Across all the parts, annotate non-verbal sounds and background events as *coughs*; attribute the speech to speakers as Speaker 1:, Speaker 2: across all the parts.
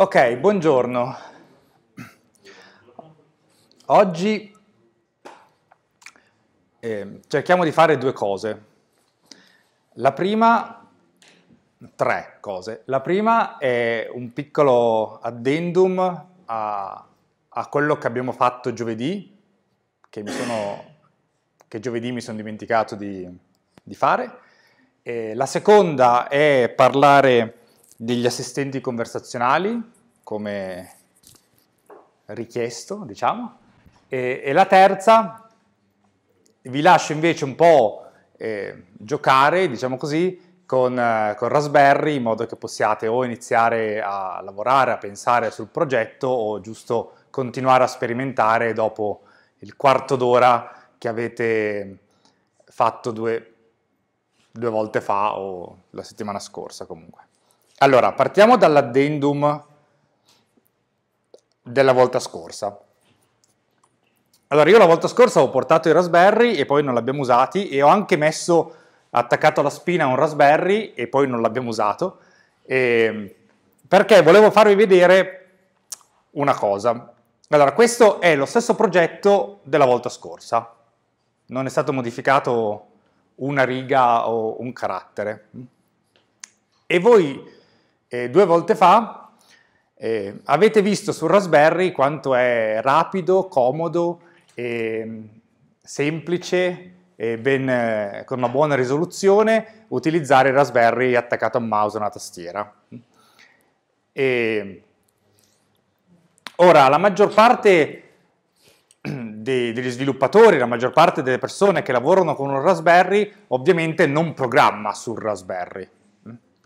Speaker 1: Ok, buongiorno. Oggi eh, cerchiamo di fare due cose. La prima, tre cose. La prima è un piccolo addendum a, a quello che abbiamo fatto giovedì, che, sono, che giovedì mi sono dimenticato di, di fare. E la seconda è parlare degli assistenti conversazionali, come richiesto, diciamo, e, e la terza vi lascio invece un po' eh, giocare, diciamo così, con, eh, con, Raspberry in modo che possiate o iniziare a lavorare, a pensare sul progetto o giusto continuare a sperimentare dopo il quarto d'ora che avete fatto due, due volte fa o la settimana scorsa comunque. Allora, partiamo dall'addendum della volta scorsa. Allora, io la volta scorsa ho portato i Raspberry e poi non li abbiamo usati e ho anche messo attaccato alla spina un Raspberry e poi non l'abbiamo usato e ehm, perché volevo farvi vedere una cosa. Allora, questo è lo stesso progetto della volta scorsa. Non è stato modificato una riga o un carattere. E voi e due volte fa eh, avete visto su Raspberry quanto è rapido, comodo, mm, eh, semplice, ben, con una buona risoluzione utilizzare Raspberry attaccato a un mouse e una tastiera. E ora, la maggior parte *clears throat* degli sviluppatori, la maggior parte delle persone che lavorano con un Raspberry ovviamente non programma sul Raspberry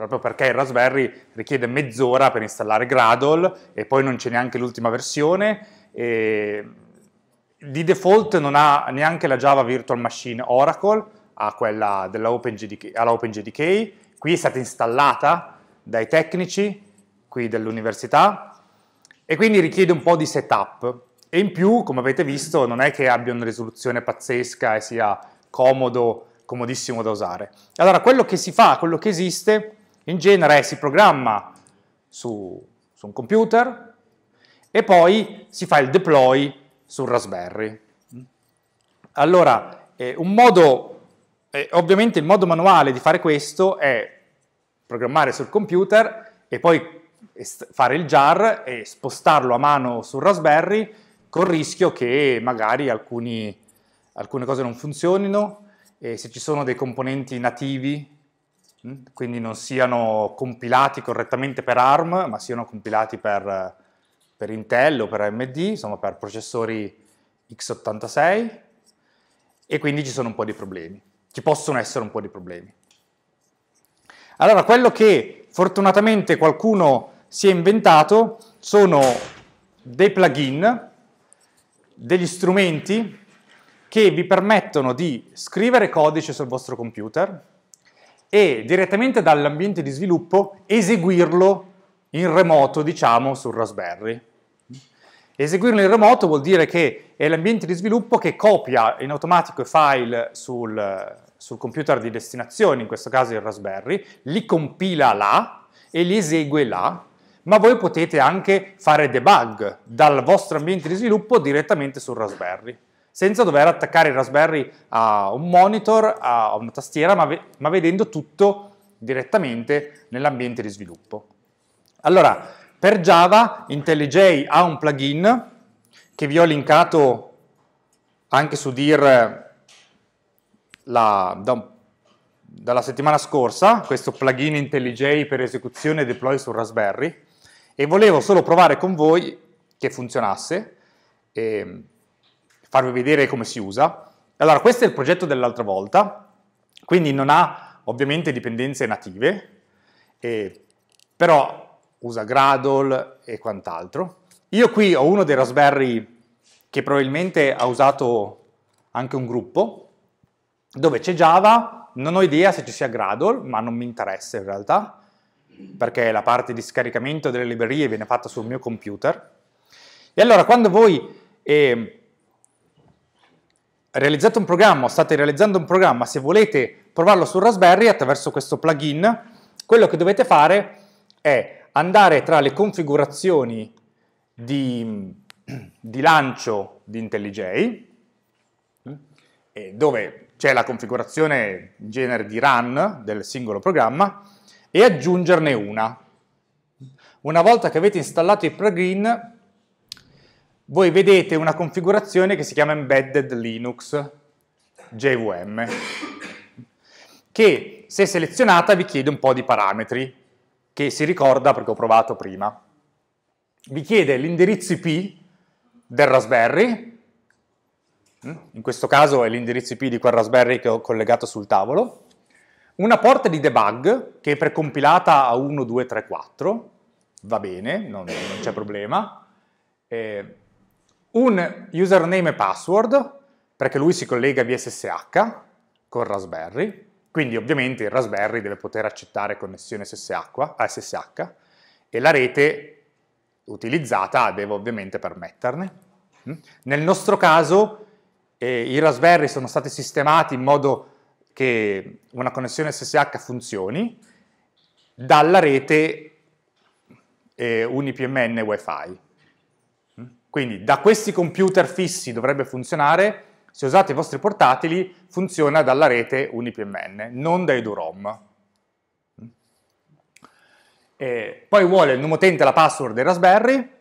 Speaker 1: proprio perché il Raspberry richiede mezz'ora per installare Gradle e poi non c'è neanche l'ultima versione. di default non ha neanche la Java Virtual Machine Oracle, ha quella dell'OpenGDK, Qui è stata installata dai tecnici qui dell'università e quindi richiede un po' di setup. E in più, come avete visto, non è che abbia una risoluzione pazzesca e sia comodo, comodissimo da usare. Allora, quello che si fa, quello che esiste, in genere si programma su, su un computer e poi si fa il deploy sul Raspberry. Allora, eh, un modo, eh, ovviamente il modo manuale di fare questo è programmare sul computer e poi fare il jar e spostarlo a mano sul Raspberry con il rischio che magari alcuni, alcune cose non funzionino, e se ci sono dei componenti nativi Mm? quindi non siano compilati correttamente per ARM, ma siano compilati per, per Intel o per AMD, insomma per processori x86, e quindi ci sono un po' di problemi, ci possono essere un po' di problemi. Allora, quello che fortunatamente qualcuno si è inventato sono dei plugin, degli strumenti che vi permettono di scrivere codice sul vostro computer, e direttamente dall'ambiente di sviluppo eseguirlo in remoto, diciamo, sul Raspberry. Eseguirlo in remoto vuol dire che è l'ambiente di sviluppo che copia in automatico i file sul, sul computer di destinazione, in questo caso il Raspberry, li compila là e li esegue là, ma voi potete anche fare debug dal vostro ambiente di sviluppo direttamente sul Raspberry senza dover attaccare il Raspberry a un monitor, a una tastiera, ma, ve ma vedendo tutto direttamente nell'ambiente di sviluppo. Allora, per Java, IntelliJ ha un plugin che vi ho linkato anche su DIR la, da, dalla settimana scorsa, questo plugin IntelliJ per esecuzione e deploy su Raspberry, e volevo solo provare con voi che funzionasse. E, ehm, farvi vedere come si usa. Allora, questo è il progetto dell'altra volta, quindi non ha ovviamente dipendenze native, eh, però usa Gradle e quant'altro. Io qui ho uno dei Raspberry che probabilmente ha usato anche un gruppo, dove c'è Java, non ho idea se ci sia Gradle, ma non mi interessa in realtà, perché la parte di scaricamento delle librerie viene fatta sul mio computer. E allora quando voi eh, realizzato un programma, state realizzando un programma, se volete provarlo su Raspberry attraverso questo plugin, quello che dovete fare è andare tra le configurazioni di, di lancio di IntelliJ, eh, dove c'è la configurazione in genere di run del singolo programma, e aggiungerne una. Una volta che avete installato il plugin, voi vedete una configurazione che si chiama Embedded Linux JVM, che se selezionata vi chiede un po' di parametri, che si ricorda perché ho provato prima. Vi chiede l'indirizzo IP del Raspberry, hm? in questo caso è l'indirizzo IP di quel Raspberry che ho collegato sul tavolo, una porta di debug che è precompilata a 1, 2, 3, 4, va bene, non, non c'è problema, eh, un username e password, perché lui si collega via SSH con Raspberry, quindi ovviamente il Raspberry deve poter accettare connessione SSH, e la rete utilizzata deve ovviamente permetterne. Mm? Nel nostro caso eh, i Raspberry sono stati sistemati in modo che una connessione SSH funzioni dalla rete eh, UniPMN Wi-Fi. Quindi da questi computer fissi dovrebbe funzionare, se usate i vostri portatili funziona dalla rete UniPMN, non dai DOROM. E poi vuole il numero utente e la password del Raspberry,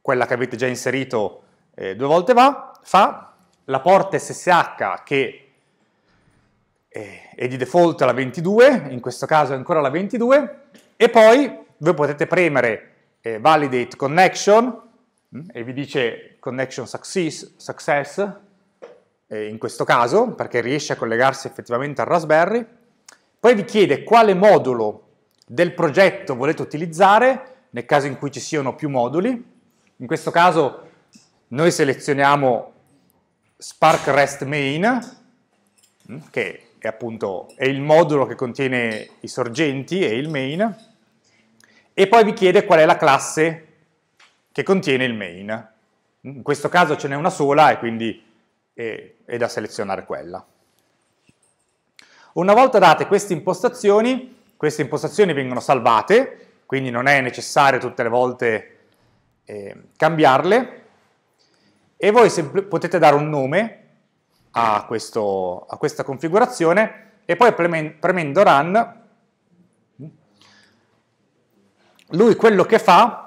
Speaker 1: quella che avete già inserito eh, due volte va, fa, la porta SSH che eh, è di default la 22, in questo caso è ancora la 22, e poi voi potete premere eh, validate connection Mm? e vi dice connection success, success in questo caso, perché riesce a collegarsi effettivamente al Raspberry, poi vi chiede quale modulo del progetto volete utilizzare, nel caso in cui ci siano più moduli, in questo caso noi selezioniamo Spark REST Main, mm, che è appunto è il modulo che contiene i sorgenti e il main, e poi vi chiede qual è la classe che contiene il main. In questo caso ce n'è una sola e quindi è, è da selezionare quella. Una volta date queste impostazioni, queste impostazioni vengono salvate, quindi non è necessario tutte le volte eh, cambiarle, e voi potete dare un nome a, questo, a, questa configurazione e poi premendo run, lui quello che fa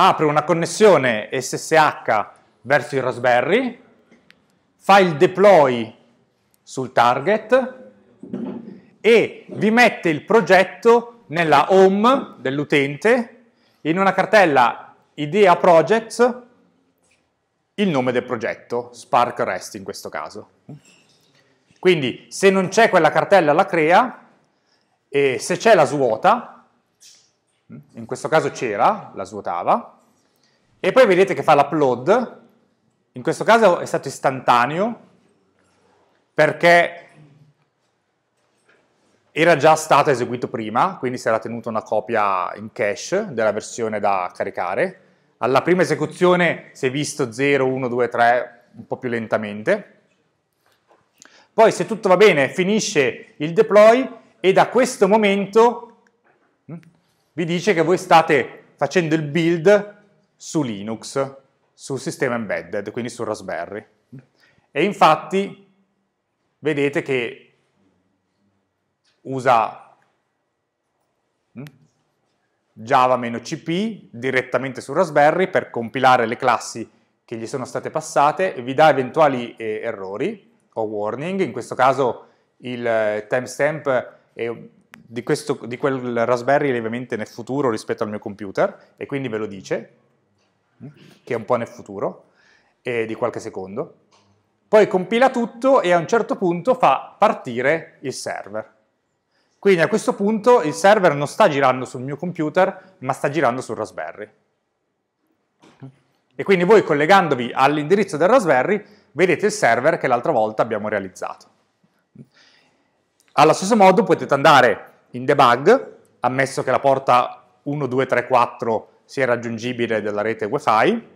Speaker 1: apre una connessione SSH verso il Raspberry, fa il deploy sul target e vi mette il progetto nella home dell'utente in una cartella idea projects il nome del progetto, Spark REST in questo caso. Quindi se non c'è quella cartella la crea e se c'è la svuota in questo caso c'era, la svuotava, e poi vedete che fa l'upload, in questo caso è stato istantaneo, perché era già stato eseguito prima, quindi si era tenuta una copia in cache della versione da caricare. Alla prima esecuzione si è visto 0, 1, 2, 3 un po' più lentamente. Poi se tutto va bene finisce il deploy e da questo momento vi dice che voi state facendo il build su Linux, sul sistema embedded, quindi su Raspberry. E infatti vedete che usa mm, java-cp direttamente su Raspberry per compilare le classi che gli sono state passate e vi dà eventuali eh, errori o warning, in questo caso il eh, timestamp è di, questo, di quel Raspberry lievemente nel futuro rispetto al mio computer e quindi ve lo dice, che è un po' nel futuro, e di qualche secondo. Poi compila tutto e a un certo punto fa partire il server. Quindi a questo punto il server non sta girando sul mio computer, ma sta girando sul Raspberry. E quindi voi collegandovi all'indirizzo del Raspberry vedete il server che l'altra volta abbiamo realizzato. Allo stesso modo potete andare in debug, ammesso che la porta 1, 2, 3, 4 sia raggiungibile dalla rete wifi,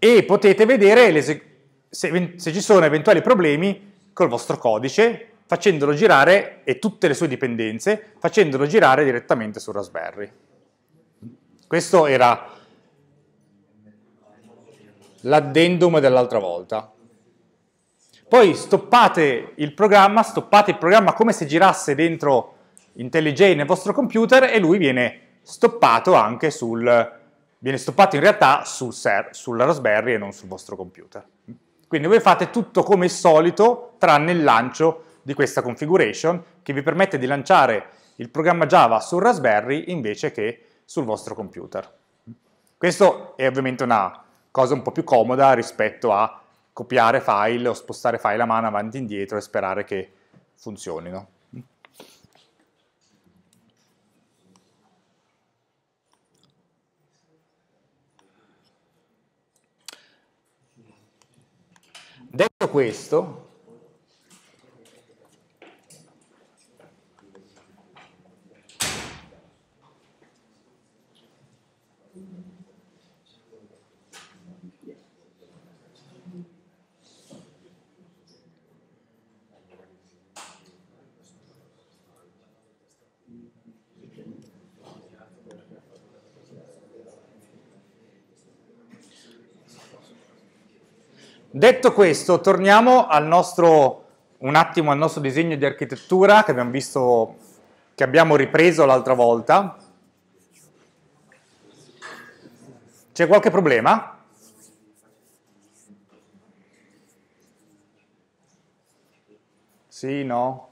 Speaker 1: e potete vedere se, se ci sono eventuali problemi col vostro codice facendolo girare e tutte le sue dipendenze, facendolo girare direttamente su Raspberry. Questo era l'addendum dell'altra volta. Poi stoppate il programma, stoppate il programma come se girasse dentro IntelliJ nel vostro computer e lui viene stoppato anche sul, viene stoppato in realtà sul, sul Raspberry e non sul vostro computer. Quindi voi fate tutto come al solito tranne il lancio di questa configuration che vi permette di lanciare il programma Java sul Raspberry invece che sul vostro computer. Questo è ovviamente una cosa un po' più comoda rispetto a copiare file o spostare file a mano avanti e indietro e sperare che funzionino. Detto questo, Detto questo, torniamo nostro, un attimo al nostro disegno di architettura che abbiamo, visto, che abbiamo ripreso l'altra volta. C'è qualche problema? Sì, no?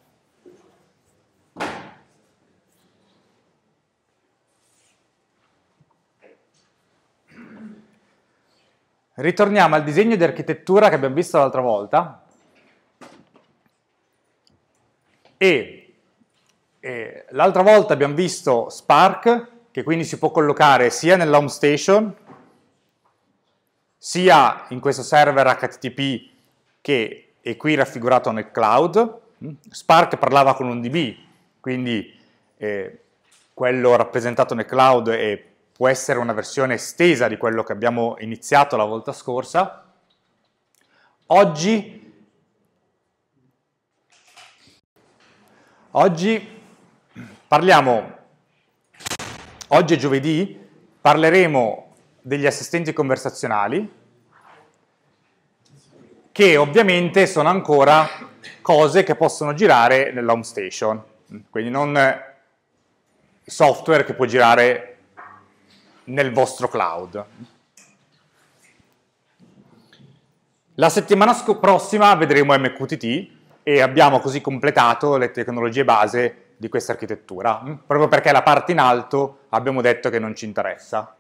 Speaker 1: Ritorniamo al disegno di architettura che abbiamo visto l'altra volta e, e l'altra volta abbiamo visto Spark che quindi si può collocare sia nell'home station sia in questo server HTTP che è qui raffigurato nel cloud. Spark parlava con un DB, quindi eh, quello rappresentato nel cloud è può essere una versione estesa di quello che abbiamo iniziato la volta scorsa. Oggi, oggi parliamo, oggi è giovedì, parleremo degli assistenti conversazionali, che ovviamente sono ancora cose che possono girare nell'home station, quindi non software che può girare nel vostro cloud. La settimana prossima vedremo MQTT e abbiamo così completato le tecnologie base di questa architettura, mm, proprio perché la parte in alto abbiamo detto che non ci interessa.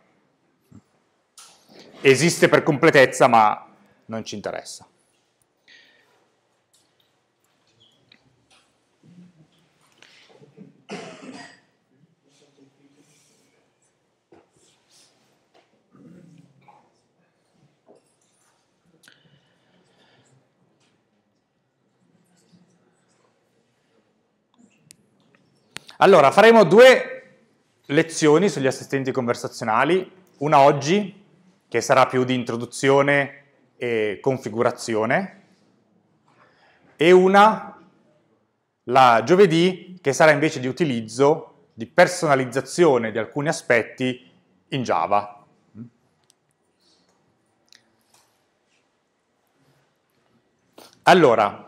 Speaker 1: Esiste per completezza, ma non ci interessa. Allora, faremo due lezioni sugli assistenti conversazionali, una oggi, che sarà più di introduzione e configurazione, e una la giovedì, che sarà invece di utilizzo, di personalizzazione di alcuni aspetti in Java. Allora,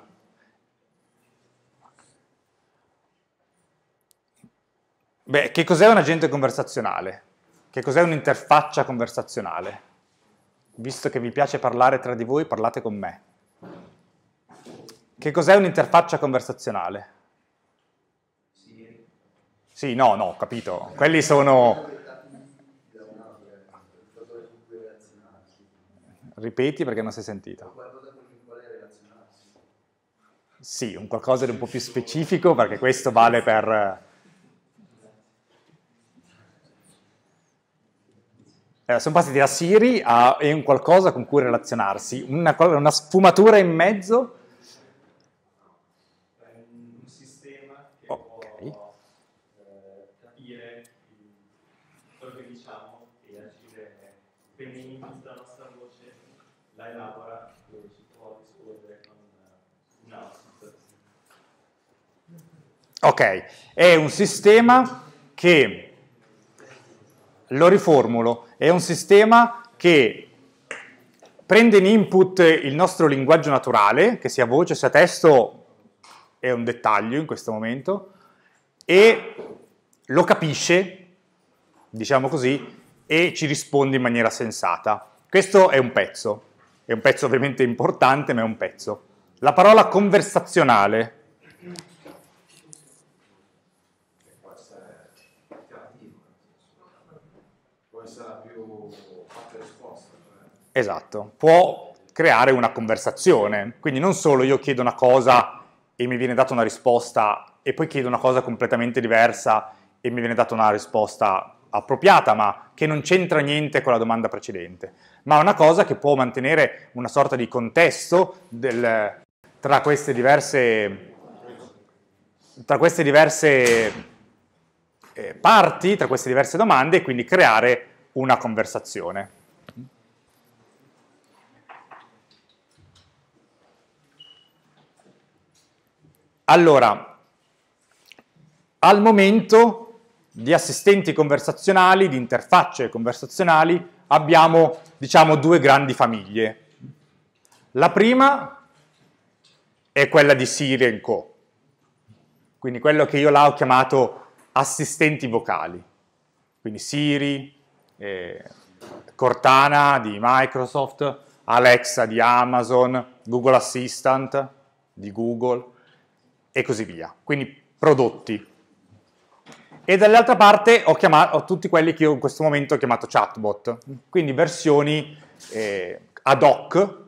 Speaker 1: Beh, che cos'è un agente conversazionale? Che cos'è un'interfaccia conversazionale? Visto che vi piace parlare tra di voi, parlate con me. Che cos'è un'interfaccia conversazionale? Sì. sì, no, no, capito. Quelli sono... Ripeti perché non si è sentito. Sì, un qualcosa di un po' più specifico perché questo vale per eh, sono passati da Siri a un qualcosa con cui relazionarsi, una, una sfumatura in mezzo. Un sistema che può eh, capire quello che diciamo e agire femminilmente la nostra voce, la elabora e ci può rispondere con un Ok, è un sistema che lo riformulo è un sistema che prende in input il nostro linguaggio naturale, che sia voce, sia testo, è un dettaglio in questo momento, e lo capisce, diciamo così, e ci risponde in maniera sensata. Questo è un pezzo, è un pezzo ovviamente importante, ma è un pezzo. La parola conversazionale, Esatto, può creare una conversazione, quindi non solo io chiedo una cosa e mi viene data una risposta e poi chiedo una cosa completamente diversa e mi viene data una risposta appropriata, ma che non c'entra niente con la domanda precedente, ma una cosa che può mantenere una sorta di contesto del, tra queste diverse, tra queste diverse eh, parti, tra queste diverse domande e quindi creare una conversazione. Allora, al momento di assistenti conversazionali, di interfacce conversazionali, abbiamo, diciamo, due grandi famiglie. La prima è quella di Siri Co, quindi quello che io là ho chiamato assistenti vocali, quindi Siri, eh, Cortana di Microsoft, Alexa di Amazon, Google Assistant di Google, e così via. Quindi prodotti. E dall'altra parte ho, chiamato, ho tutti quelli che io in questo momento ho chiamato chatbot, quindi versioni eh, ad hoc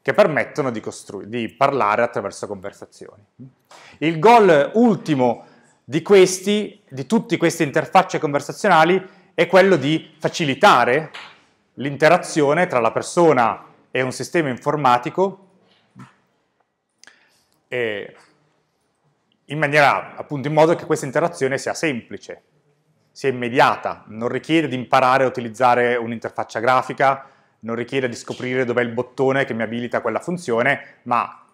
Speaker 1: che permettono di, di parlare attraverso conversazioni. Il goal ultimo di questi, di tutte queste interfacce conversazionali, è quello di facilitare l'interazione tra la persona e un sistema informatico e in maniera, appunto, in modo che questa interazione sia semplice, sia immediata, non richiede di imparare a utilizzare un'interfaccia grafica, non richiede di scoprire dov'è il bottone che mi abilita quella funzione, ma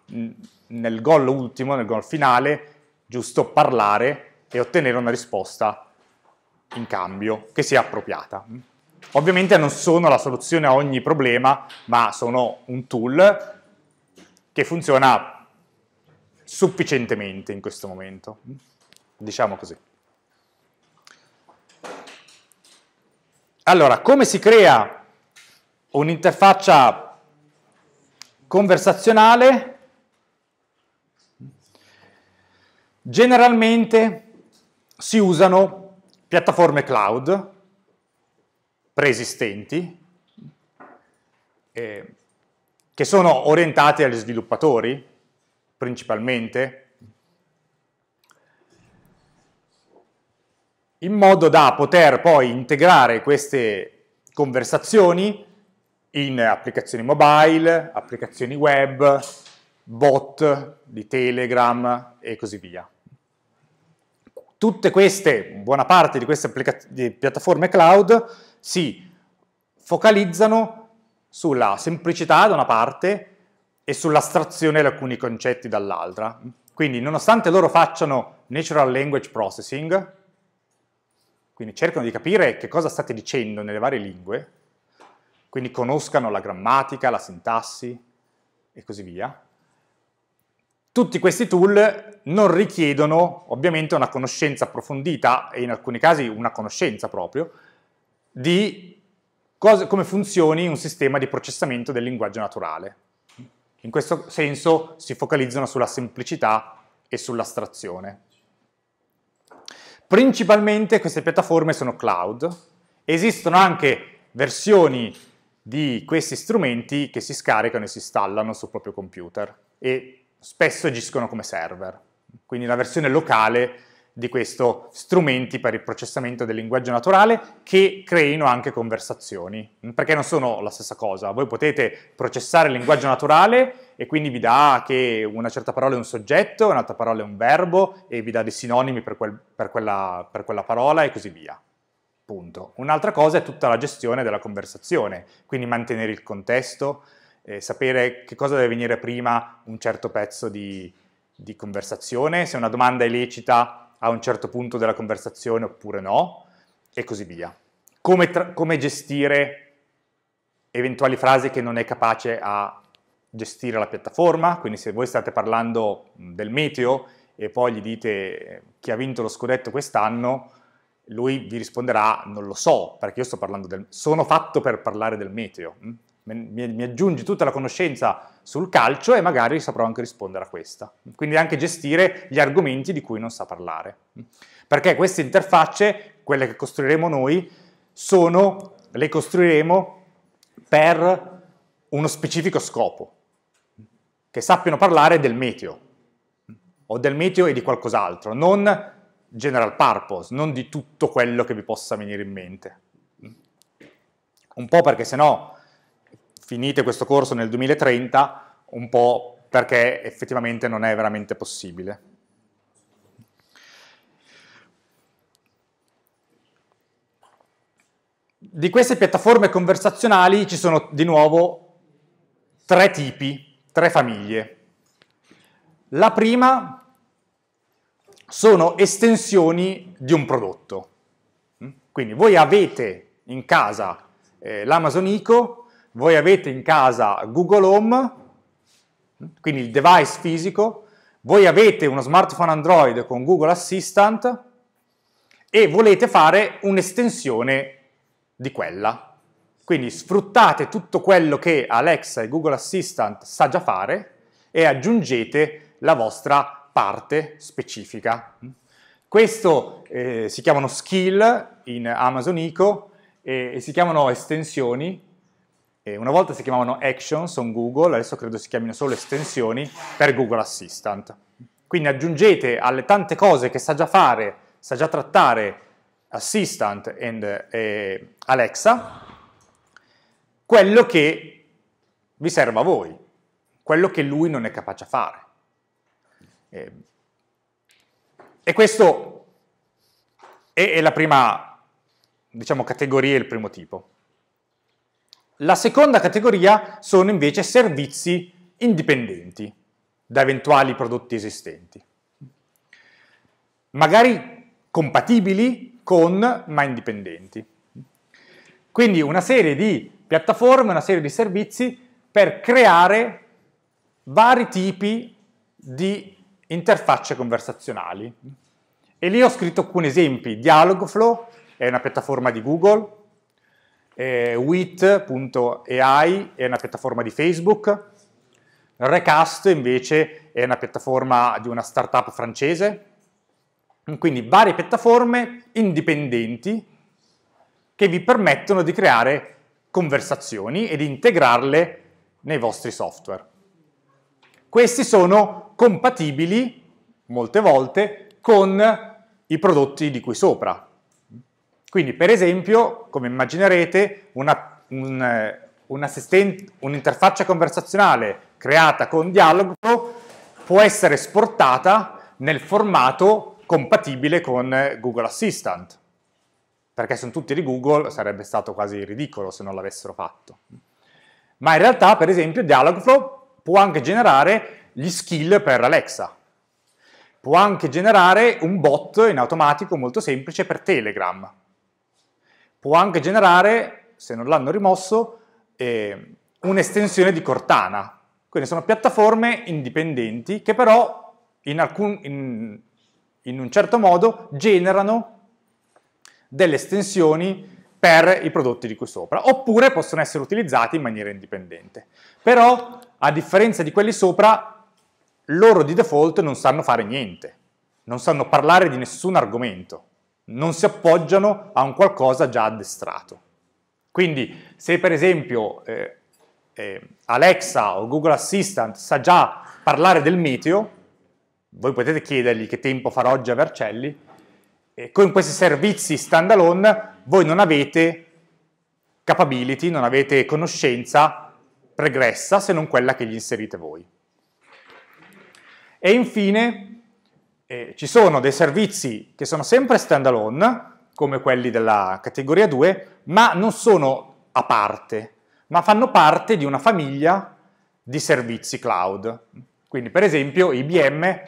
Speaker 1: nel gol ultimo, nel gol finale, giusto parlare e ottenere una risposta in cambio che sia appropriata. Ovviamente non sono la soluzione a ogni problema, ma sono un tool che funziona sufficientemente in questo momento, diciamo così. Allora, come si crea un'interfaccia conversazionale? Generalmente si usano piattaforme cloud preesistenti eh, che sono orientate agli sviluppatori, principalmente, in modo da poter poi integrare queste conversazioni in applicazioni mobile, applicazioni web, bot di Telegram e così via. Tutte queste, buona parte di queste di piattaforme cloud si focalizzano sulla semplicità da una parte e sull'astrazione di alcuni concetti dall'altra. Quindi nonostante loro facciano natural language processing, quindi cercano di capire che cosa state dicendo nelle varie lingue, quindi conoscano la grammatica, la sintassi e così via, tutti questi tool non richiedono ovviamente una conoscenza approfondita e in alcuni casi una conoscenza proprio di cosa, come funzioni un sistema di processamento del linguaggio naturale. In questo senso si focalizzano sulla semplicità e sull'astrazione. Principalmente queste piattaforme sono cloud, esistono anche versioni di questi strumenti che si scaricano e si installano sul proprio computer e spesso agiscono come server. Quindi la versione locale di questo strumenti per il processamento del linguaggio naturale che creino anche conversazioni, perché non sono la stessa cosa. Voi potete processare il linguaggio naturale e quindi vi dà che una certa parola è un soggetto, un'altra parola è un verbo e vi dà dei sinonimi per, quel, per, quella, per quella parola e così via. Punto. Un'altra cosa è tutta la gestione della conversazione, quindi mantenere il contesto, eh, sapere che cosa deve venire prima un certo pezzo di, di conversazione, se una domanda è lecita a un certo punto della conversazione oppure no, e così via. Come, come gestire eventuali frasi che non è capace a gestire la piattaforma, quindi se voi state parlando del meteo e poi gli dite eh, chi ha vinto lo scudetto quest'anno, lui vi risponderà non lo so, perché io sto parlando del... sono fatto per parlare del meteo mi, mi aggiungi tutta la conoscenza sul calcio e magari saprò anche rispondere a questa. Quindi anche gestire gli argomenti di cui non sa parlare. Perché queste interfacce, quelle che costruiremo noi, sono, le costruiremo per uno specifico scopo, che sappiano parlare del meteo, o del meteo e di qualcos'altro, non general purpose, non di tutto quello che vi possa venire in mente. Un po' perché sennò no finite questo corso nel 2030, un po' perché effettivamente non è veramente possibile. Di queste piattaforme conversazionali ci sono di nuovo tre tipi, tre famiglie. La prima sono estensioni di un prodotto. Quindi voi avete in casa eh, l'Amazon Eco, voi avete in casa Google Home, quindi il device fisico, voi avete uno smartphone Android con Google Assistant e volete fare un'estensione di quella. Quindi sfruttate tutto quello che Alexa e Google Assistant sa già fare e aggiungete la vostra parte specifica. Questo eh, si chiamano skill in Amazon Eco e, e si chiamano estensioni eh, una volta si chiamavano Actions on Google, adesso credo si chiamino solo estensioni per Google Assistant. Quindi aggiungete alle tante cose che sa già fare, sa già trattare Assistant e eh, Alexa, quello che vi serve a voi, quello che lui non è capace a fare. Eh, e questo è, è la prima, diciamo, categoria, il primo tipo. La seconda categoria sono invece servizi indipendenti da eventuali prodotti esistenti, magari compatibili con ma indipendenti. Quindi una serie di piattaforme, una serie di servizi per creare vari tipi di interfacce conversazionali. E lì ho scritto alcuni esempi. Dialogflow è una piattaforma di Google eh, Wit.ai è una piattaforma di Facebook, Recast invece è una piattaforma di una startup francese, quindi varie piattaforme indipendenti che vi permettono di creare conversazioni e di integrarle nei vostri software. Questi sono compatibili, molte volte, con i prodotti di qui sopra, quindi per esempio, come immaginerete, eh, un'interfaccia un, un conversazionale creata con Dialogflow può essere esportata nel formato compatibile con eh, Google Assistant, perché sono tutti di Google, sarebbe stato quasi ridicolo se non l'avessero fatto. Ma in realtà, per esempio, Dialogflow può anche generare gli skill per Alexa, può anche generare un bot in automatico molto semplice per Telegram, può anche generare, se non l'hanno rimosso, eh, un'estensione di Cortana. Quindi sono piattaforme indipendenti che però in, alcun, in, in un certo modo generano delle estensioni per i prodotti di qui sopra, oppure possono essere utilizzati in maniera indipendente. Però, a differenza di quelli sopra, loro di default non sanno fare niente, non sanno parlare di nessun argomento non si appoggiano a un qualcosa già addestrato. Quindi se per esempio eh, eh, Alexa o Google Assistant sa già parlare del meteo, voi potete chiedergli che tempo farà oggi a Vercelli, e con questi servizi standalone voi non avete capability, non avete conoscenza pregressa se non quella che gli inserite voi. E infine eh, ci sono dei servizi che sono sempre standalone, come quelli della categoria 2, ma non sono a parte, ma fanno parte di una famiglia di servizi cloud. Quindi per esempio IBM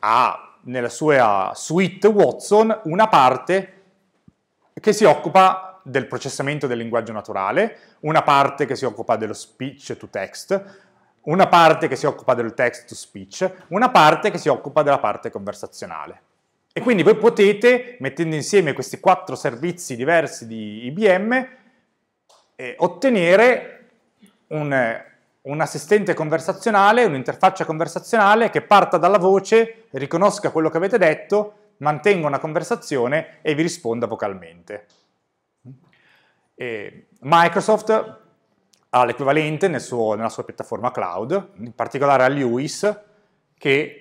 Speaker 1: ha nella sua suite Watson una parte che si occupa del processamento del linguaggio naturale, una parte che si occupa dello speech to text, una parte che si occupa del text to speech, una parte che si occupa della parte conversazionale. E quindi voi potete, mettendo insieme questi quattro servizi diversi di IBM, eh, ottenere un, un assistente conversazionale, un'interfaccia conversazionale che parta dalla voce, riconosca quello che avete detto, mantenga una conversazione e vi risponda vocalmente. E Microsoft ha l'equivalente nel nella sua piattaforma cloud, in particolare all'UIS, che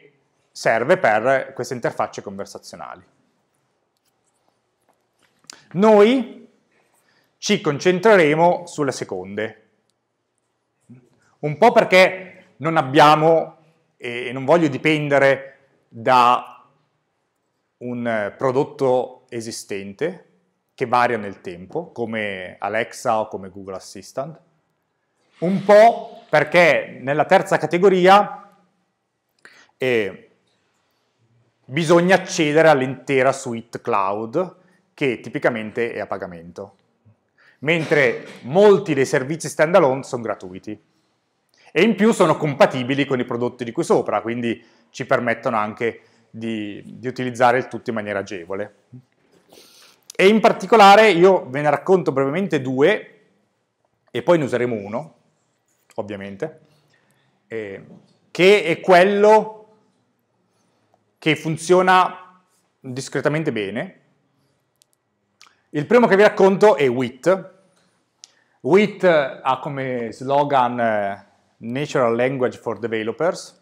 Speaker 1: serve per queste interfacce conversazionali. Noi ci concentreremo sulle seconde, un po' perché non abbiamo e non voglio dipendere da un prodotto esistente che varia nel tempo, come Alexa o come Google Assistant, un po' perché nella terza categoria eh, bisogna accedere all'intera suite cloud che tipicamente è a pagamento, mentre molti dei servizi standalone sono gratuiti e in più sono compatibili con i prodotti di qui sopra, quindi ci permettono anche di, di utilizzare il tutto in maniera agevole. E in particolare io ve ne racconto brevemente due e poi ne useremo uno, ovviamente, eh, che è quello che funziona discretamente bene. Il primo che vi racconto è WIT. WIT eh, ha come slogan eh, Natural Language for Developers,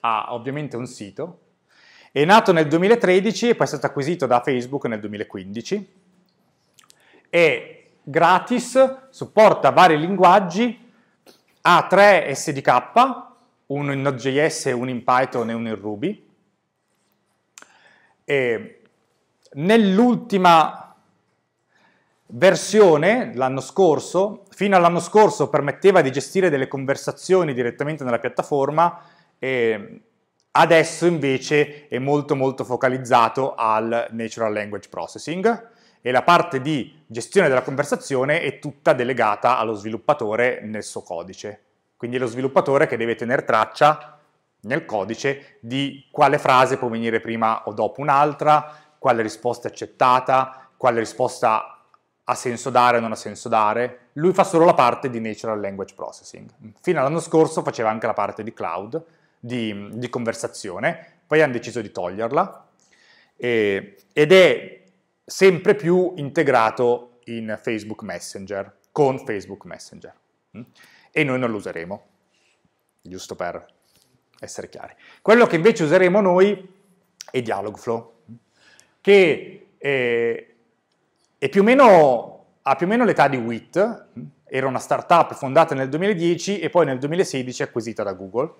Speaker 1: ha ovviamente un sito, è nato nel 2013 e poi è stato acquisito da Facebook nel 2015, è gratis, supporta vari linguaggi ha tre SDK, uno in Node.js, uno in Python e uno in Ruby. Nell'ultima versione, l'anno scorso, fino all'anno scorso permetteva di gestire delle conversazioni direttamente nella piattaforma, adesso invece è molto molto focalizzato al Natural Language Processing e la parte di gestione della conversazione è tutta delegata allo sviluppatore nel suo codice. Quindi è lo sviluppatore che deve tenere traccia nel codice di quale frase può venire prima o dopo un'altra, quale risposta è accettata, quale risposta ha senso dare o non ha senso dare, lui fa solo la parte di Natural Language Processing. Fino all'anno scorso faceva anche la parte di cloud, di, di conversazione, poi hanno deciso di toglierla e, ed è sempre più integrato in Facebook Messenger, con Facebook Messenger. Mm? E noi non lo useremo, giusto per essere chiari. Quello che invece useremo noi è Dialogflow, che è, eh, è più o meno, ha più o meno l'età di WIT, mm? era una startup fondata nel 2010 e poi nel 2016 acquisita da Google.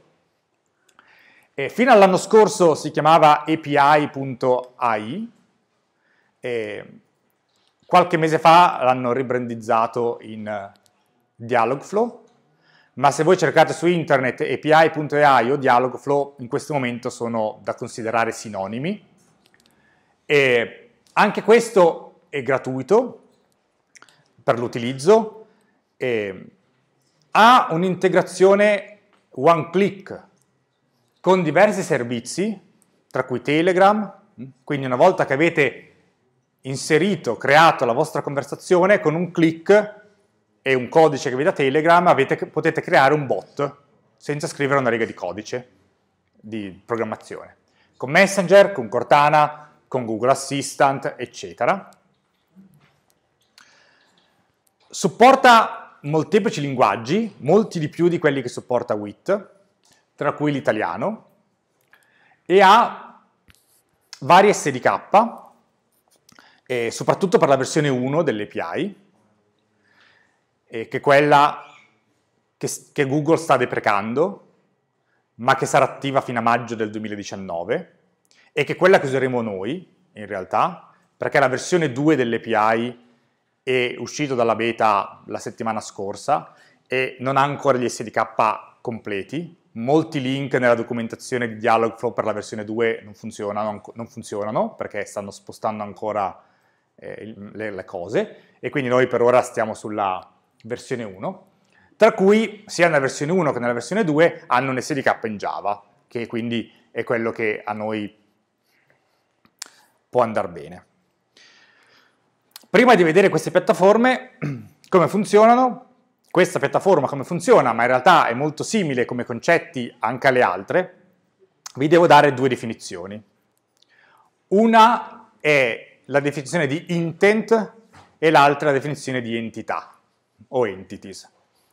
Speaker 1: E fino all'anno scorso si chiamava API.ai, e qualche mese fa l'hanno ribrandizzato in eh, Dialogflow, ma se voi cercate su internet API.ai o Dialogflow, in questo momento sono da considerare sinonimi. E anche questo è gratuito per l'utilizzo, ha un'integrazione one click con diversi servizi, tra cui Telegram, quindi una volta che avete inserito, creato la vostra conversazione, con un click e un codice che vi da Telegram avete, potete creare un bot senza scrivere una riga di codice di programmazione. Con Messenger, con Cortana, con Google Assistant, eccetera. Supporta molteplici linguaggi, molti di più di quelli che supporta WIT, tra cui l'italiano, e ha varie SDK, e soprattutto per la versione 1 dell'API, che è quella che, che Google sta deprecando, ma che sarà attiva fino a maggio del 2019, e che è quella che useremo noi, in realtà, perché la versione 2 dell'API è uscita dalla beta la settimana scorsa e non ha ancora gli SDK completi. Molti link nella documentazione di Dialogflow per la versione 2 non funzionano, non funzionano perché stanno spostando ancora eh, le, le, cose e quindi noi per ora stiamo sulla versione 1, tra cui sia nella versione 1 che nella versione 2 hanno un SDK in Java, che quindi è quello che a noi può andare bene. Prima di vedere queste piattaforme, *clears throat* come funzionano, questa piattaforma come funziona, ma in realtà è molto simile come concetti anche alle altre, vi devo dare due definizioni. Una è la definizione di intent e l'altra la definizione di entità o entities.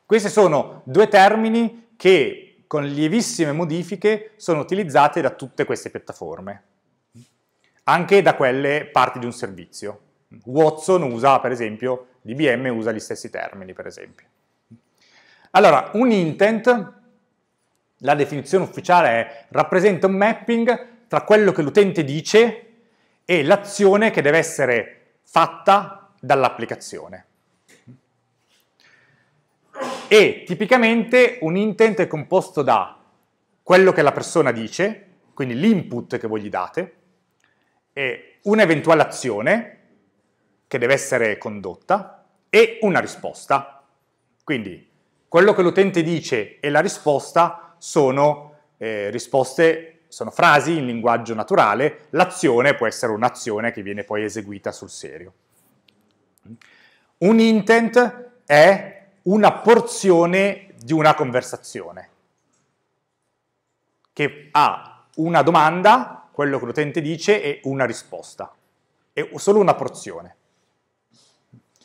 Speaker 1: Questi sono due termini che con lievissime modifiche sono utilizzati da tutte queste piattaforme, anche da quelle parti di un servizio. Watson usa, per esempio, IBM usa gli stessi termini, per esempio. Allora, un intent, la definizione ufficiale è rappresenta un mapping tra quello che l'utente dice e l'azione che deve essere fatta dall'applicazione. E tipicamente un intent è composto da quello che la persona dice, quindi l'input che voi gli date, e un'eventuale azione che deve essere condotta e una risposta. Quindi quello che l'utente dice e la risposta sono eh, risposte sono frasi in linguaggio naturale, l'azione può essere un'azione che viene poi eseguita sul serio. Un intent è una porzione di una conversazione che ha una domanda, quello che l'utente dice, e una risposta. È solo una porzione.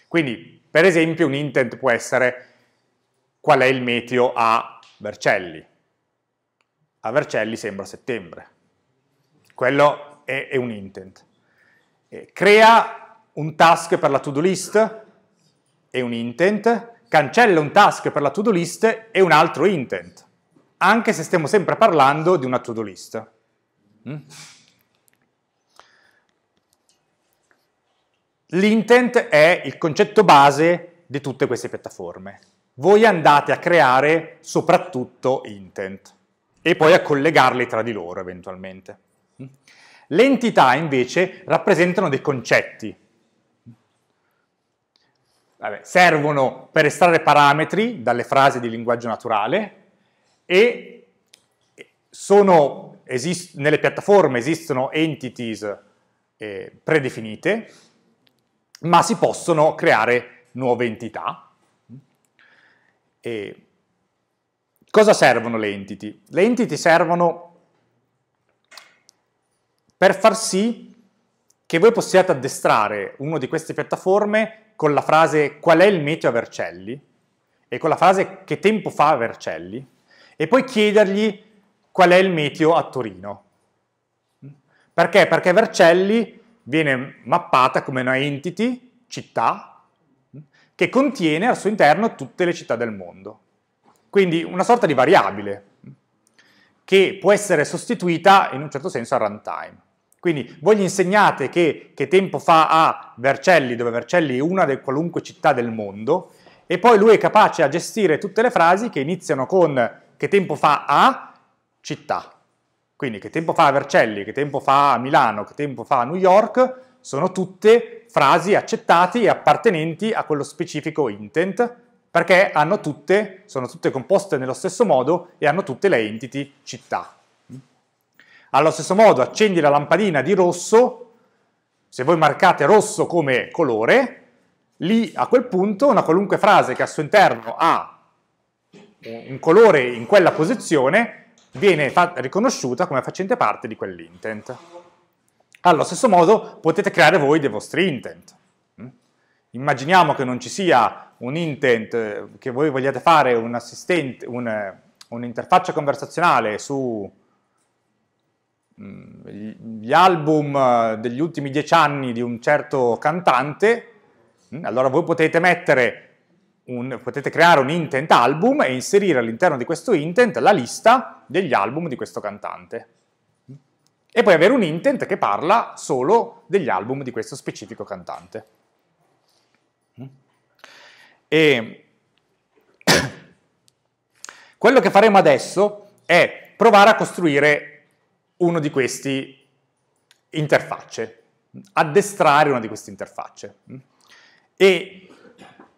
Speaker 1: Quindi, per esempio, un intent può essere qual è il meteo a Vercelli, a Vercelli sembra settembre. Quello è, è un intent. Eh, crea un task per la to-do list, è un intent, cancella un task per la to-do list, è un altro intent, anche se stiamo sempre parlando di una to-do list. Mm? L'intent è il concetto base di tutte queste piattaforme. Voi andate a creare soprattutto intent e poi a collegarli tra di loro eventualmente. Le entità invece rappresentano dei concetti. Vabbè, servono per estrarre parametri dalle frasi di linguaggio naturale e sono, esist, nelle piattaforme esistono entities eh, predefinite, ma si possono creare nuove entità. E Cosa servono le entity? Le entity servono per far sì che voi possiate addestrare una di queste piattaforme con la frase qual è il meteo a Vercelli e con la frase che tempo fa a Vercelli e poi chiedergli qual è il meteo a Torino. Perché? Perché Vercelli viene mappata come una entity, città, che contiene al suo interno tutte le città del mondo. Quindi una sorta di variabile che può essere sostituita in un certo senso a runtime. Quindi voi gli insegnate che, che tempo fa a Vercelli, dove Vercelli è una di qualunque città del mondo, e poi lui è capace a gestire tutte le frasi che iniziano con che tempo fa a città. Quindi che tempo fa a Vercelli, che tempo fa a Milano, che tempo fa a New York, sono tutte frasi accettate e appartenenti a quello specifico intent perché tutte, sono tutte composte nello stesso modo e hanno tutte le entity città. Allo stesso modo accendi la lampadina di rosso, se voi marcate rosso come colore, lì a quel punto una qualunque frase che al suo interno ha un colore in quella posizione viene riconosciuta come facente parte di quell'intent. Allo stesso modo potete creare voi dei vostri intent. Immaginiamo che non ci sia un intent eh, che voi vogliate fare un eh, un'interfaccia un conversazionale su mm, gli album eh, degli ultimi dieci anni di un certo cantante, mm, allora voi potete mettere un, potete creare un intent album e inserire all'interno di questo intent la lista degli album di questo cantante. E poi avere un intent che parla solo degli album di questo specifico cantante. E *coughs* quello che faremo adesso è provare a costruire uno di questi interfacce, addestrare una di queste interfacce. E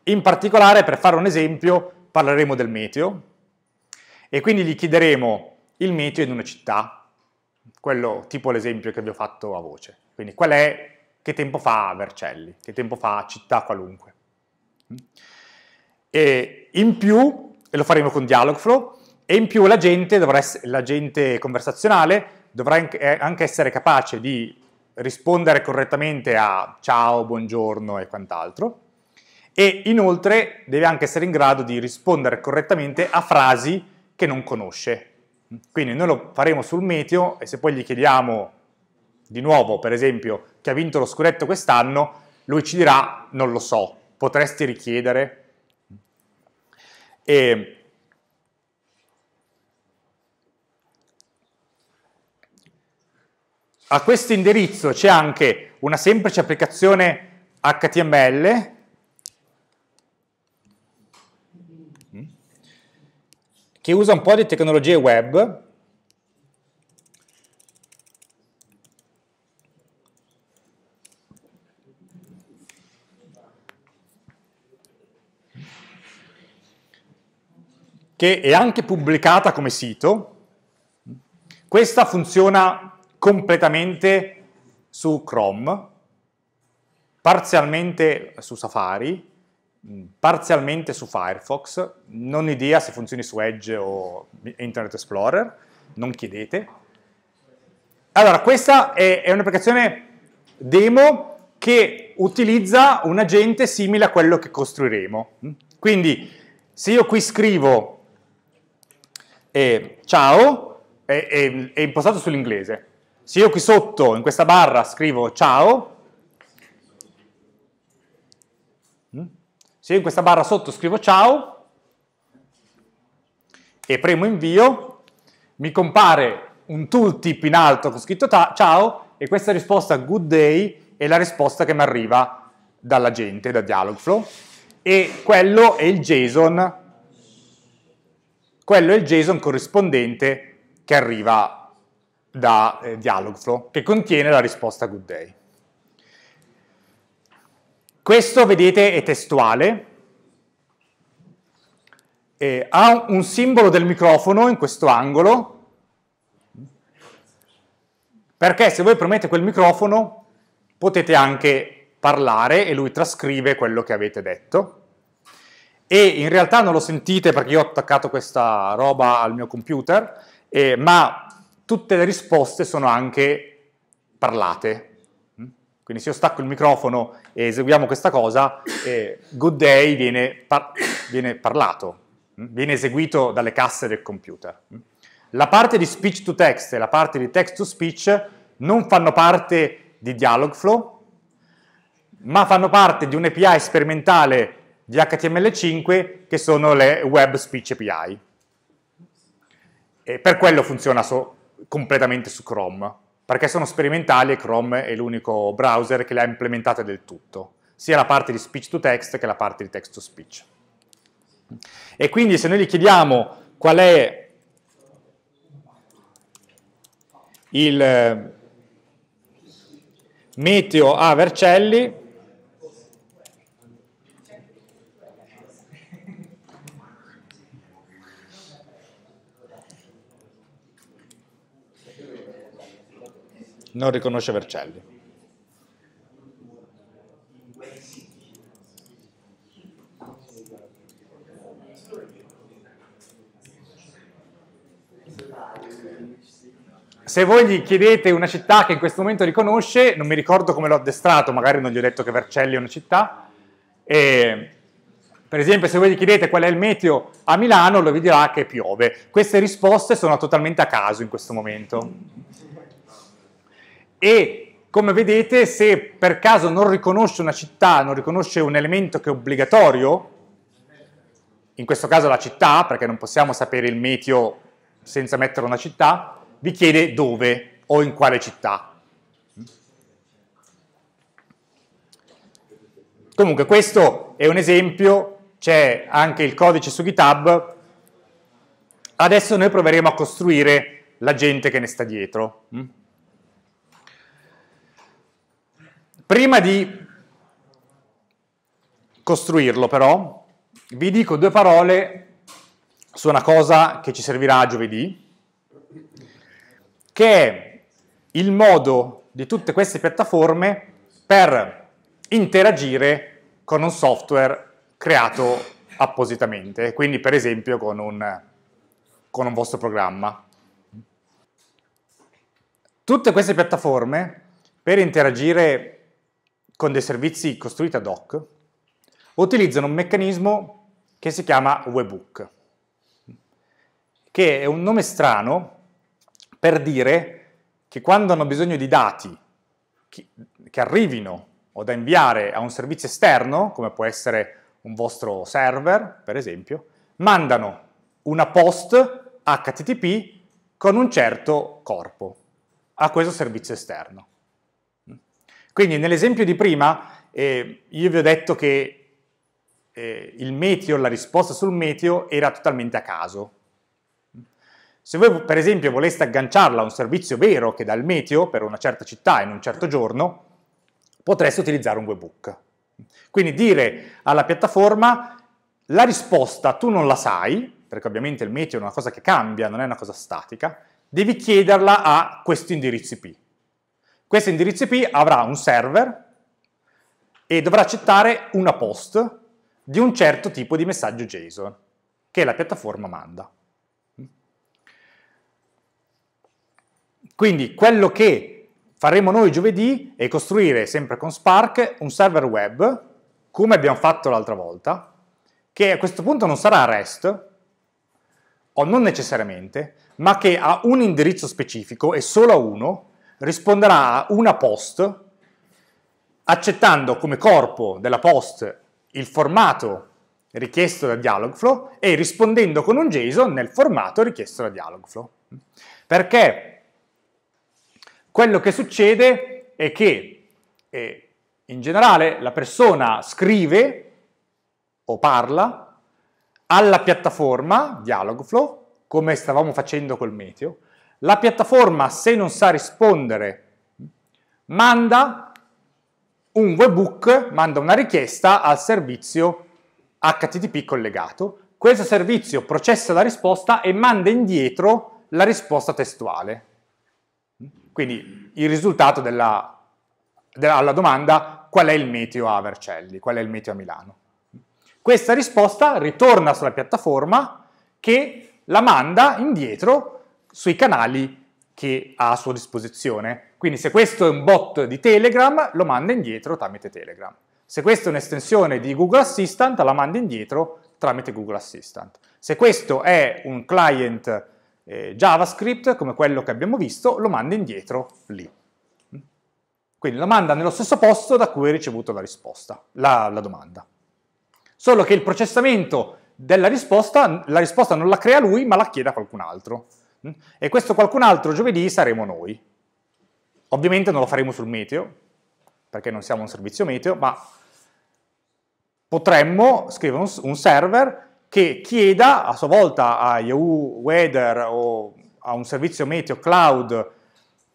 Speaker 1: in particolare, per fare un esempio, parleremo del meteo e quindi gli chiederemo il meteo in una città, quello tipo l'esempio che vi ho fatto a voce. Quindi qual è, che tempo fa Vercelli, che tempo fa città qualunque. E in più, e lo faremo con Dialogflow, e in più l'agente, l'agente conversazionale dovrà eh, anche essere capace di rispondere correttamente a ciao, buongiorno e quant'altro. E inoltre deve anche essere in grado di rispondere correttamente a frasi che non conosce. Quindi noi lo faremo sul meteo e se poi gli chiediamo di nuovo, per esempio, chi ha vinto lo scudetto quest'anno, lui ci dirà non lo so, potresti richiedere e a questo indirizzo c'è anche una semplice applicazione HTML mm? che usa un po' di tecnologie web che è anche pubblicata come sito, questa funziona completamente su Chrome, parzialmente su Safari, mm, parzialmente su Firefox, non ho idea se funzioni su Edge o Internet Explorer, non chiedete. Allora, questa è, è un'applicazione demo che utilizza un agente simile a quello che costruiremo. Mm. Quindi, se io qui scrivo e ciao è, è, è impostato sull'inglese. Se io qui sotto in questa barra scrivo ciao, mm? se io in questa barra sotto scrivo ciao e premo invio, mi compare un tooltip in alto con scritto ciao e questa risposta good day è la risposta che mi arriva dalla gente, da Dialogflow e quello è il JSON quello è il JSON corrispondente che arriva da eh, Dialogflow, che contiene la risposta good day. Questo, vedete, è testuale. Eh, ha un simbolo del microfono in questo angolo, perché se voi premete quel microfono potete anche parlare e lui trascrive quello che avete detto e in realtà non lo sentite perché io ho attaccato questa roba al mio computer, eh, ma tutte le risposte sono anche parlate. Mm? Quindi se io stacco il microfono e eseguiamo questa cosa, eh, good day viene, par viene parlato, mm? viene eseguito dalle casse del computer. Mm? La parte di speech to text e la parte di text to speech non fanno parte di Dialogflow, ma fanno parte di un'API sperimentale di HTML5 che sono le Web Speech API. E per quello funziona so completamente su Chrome, perché sono sperimentali e Chrome è l'unico browser che le ha implementate del tutto, sia la parte di speech to text che la parte di text to speech. E quindi se noi gli chiediamo qual è il meteo a Vercelli, Non riconosce Vercelli. se voi gli chiedete una città che in questo momento riconosce, non mi ricordo come l'ho addestrato, magari non gli ho detto che Vercelli è una città, e, per esempio se voi gli chiedete qual è il meteo a Milano, lo vi dirà che piove. Queste risposte sono totalmente a caso in questo momento e come vedete se per caso non riconosce una città, non riconosce un elemento che è obbligatorio, in questo caso la città, perché non possiamo sapere il meteo senza mettere una città, vi chiede dove o in quale città. Comunque questo è un esempio, c'è anche il codice su GitHub, adesso noi proveremo a costruire la gente che ne sta dietro. Prima di costruirlo però, vi dico due parole su una cosa che ci servirà giovedì, che è il modo di tutte queste piattaforme per interagire con un software creato appositamente, quindi per esempio con un, con un vostro programma. Tutte queste piattaforme, per interagire con dei servizi costruiti ad hoc, utilizzano un meccanismo che si chiama webhook, che è un nome strano per dire che quando hanno bisogno di dati che, arrivino o da inviare a un servizio esterno, come può essere un vostro server, per esempio, mandano una post HTTP con un certo corpo a questo servizio esterno. Quindi nell'esempio di prima eh, io vi ho detto che eh, il meteo, la risposta sul meteo era totalmente a caso. Se voi per esempio voleste agganciarla a un servizio vero che dà il meteo per una certa città in un certo giorno, potreste utilizzare un webhook. Quindi dire alla piattaforma la risposta tu non la sai, perché ovviamente il meteo è una cosa che cambia, non è una cosa statica, devi chiederla a questo indirizzo IP. Questo indirizzo IP avrà un server e dovrà accettare una post di un certo tipo di messaggio JSON che la piattaforma manda. Quindi quello che faremo noi giovedì è costruire sempre con Spark un server web, come abbiamo fatto l'altra volta, che a questo punto non sarà REST, o non necessariamente, ma che ha un indirizzo specifico e solo uno, risponderà a una post accettando come corpo della post il formato richiesto da Dialogflow e rispondendo con un JSON nel formato richiesto da Dialogflow. Perché quello che succede è che eh, in generale la persona scrive o parla alla piattaforma Dialogflow, come stavamo facendo col Meteo, la piattaforma, se non sa rispondere, manda un webhook, manda una richiesta al servizio HTTP collegato. Questo servizio processa la risposta e manda indietro la risposta testuale. Quindi il risultato della, della, alla domanda qual è il meteo a Vercelli, qual è il meteo a Milano. Questa risposta ritorna sulla piattaforma che la manda indietro sui canali che ha a sua disposizione. Quindi se questo è un bot di Telegram, lo manda indietro tramite Telegram. Se questa è un'estensione di Google Assistant, la manda indietro tramite Google Assistant. Se questo è un client eh, JavaScript, come quello che abbiamo visto, lo manda indietro lì. Quindi lo manda nello stesso posto da cui ha ricevuto la risposta, la, la domanda. Solo che il processamento della risposta, la risposta non la crea lui, ma la chiede a qualcun altro. E questo qualcun altro giovedì saremo noi. Ovviamente non lo faremo sul meteo, perché non siamo un servizio meteo, ma potremmo scrivere un server che chieda a sua volta a Yahoo Weather o a un servizio meteo cloud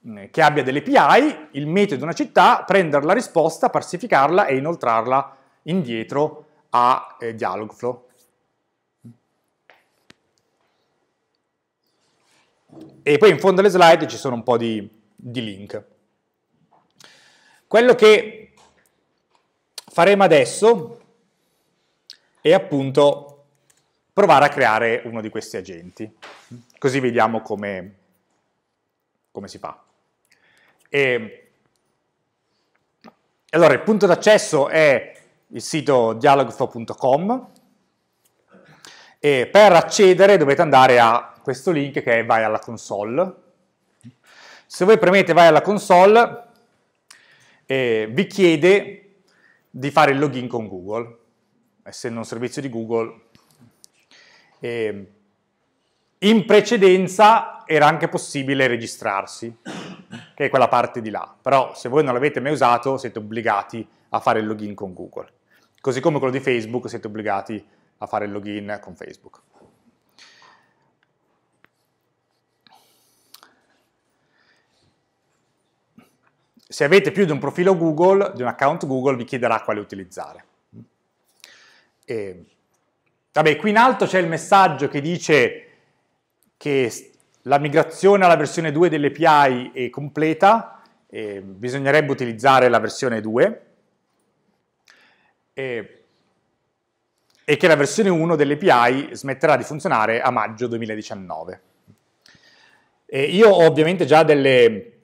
Speaker 1: mm, che abbia delle API, il meteo di una città, prendere la risposta, parsificarla e inoltrarla indietro a eh, Dialogflow. E poi in fondo alle slide ci sono un po' di, di link. Quello che faremo adesso è appunto provare a creare uno di questi agenti, così vediamo come, come si fa. E, allora, il punto d'accesso è il sito dialogfo.com e per accedere dovete andare a questo link che è vai alla console. Se voi premete vai alla console, eh, vi chiede di fare il login con Google, essendo un servizio di Google. Eh, in precedenza era anche possibile registrarsi, che è quella parte di là, però se voi non l'avete mai usato siete obbligati a fare il login con Google. Così come quello di Facebook siete obbligati a a fare il login con Facebook. Se avete più di un profilo Google, di un account Google, vi chiederà quale utilizzare. E, vabbè, qui in alto c'è il messaggio che dice che la migrazione alla versione 2 dell'API è completa, bisognerebbe utilizzare la versione 2. E, e che la versione 1 dell'API smetterà di funzionare a maggio 2019. E io ho ovviamente già delle,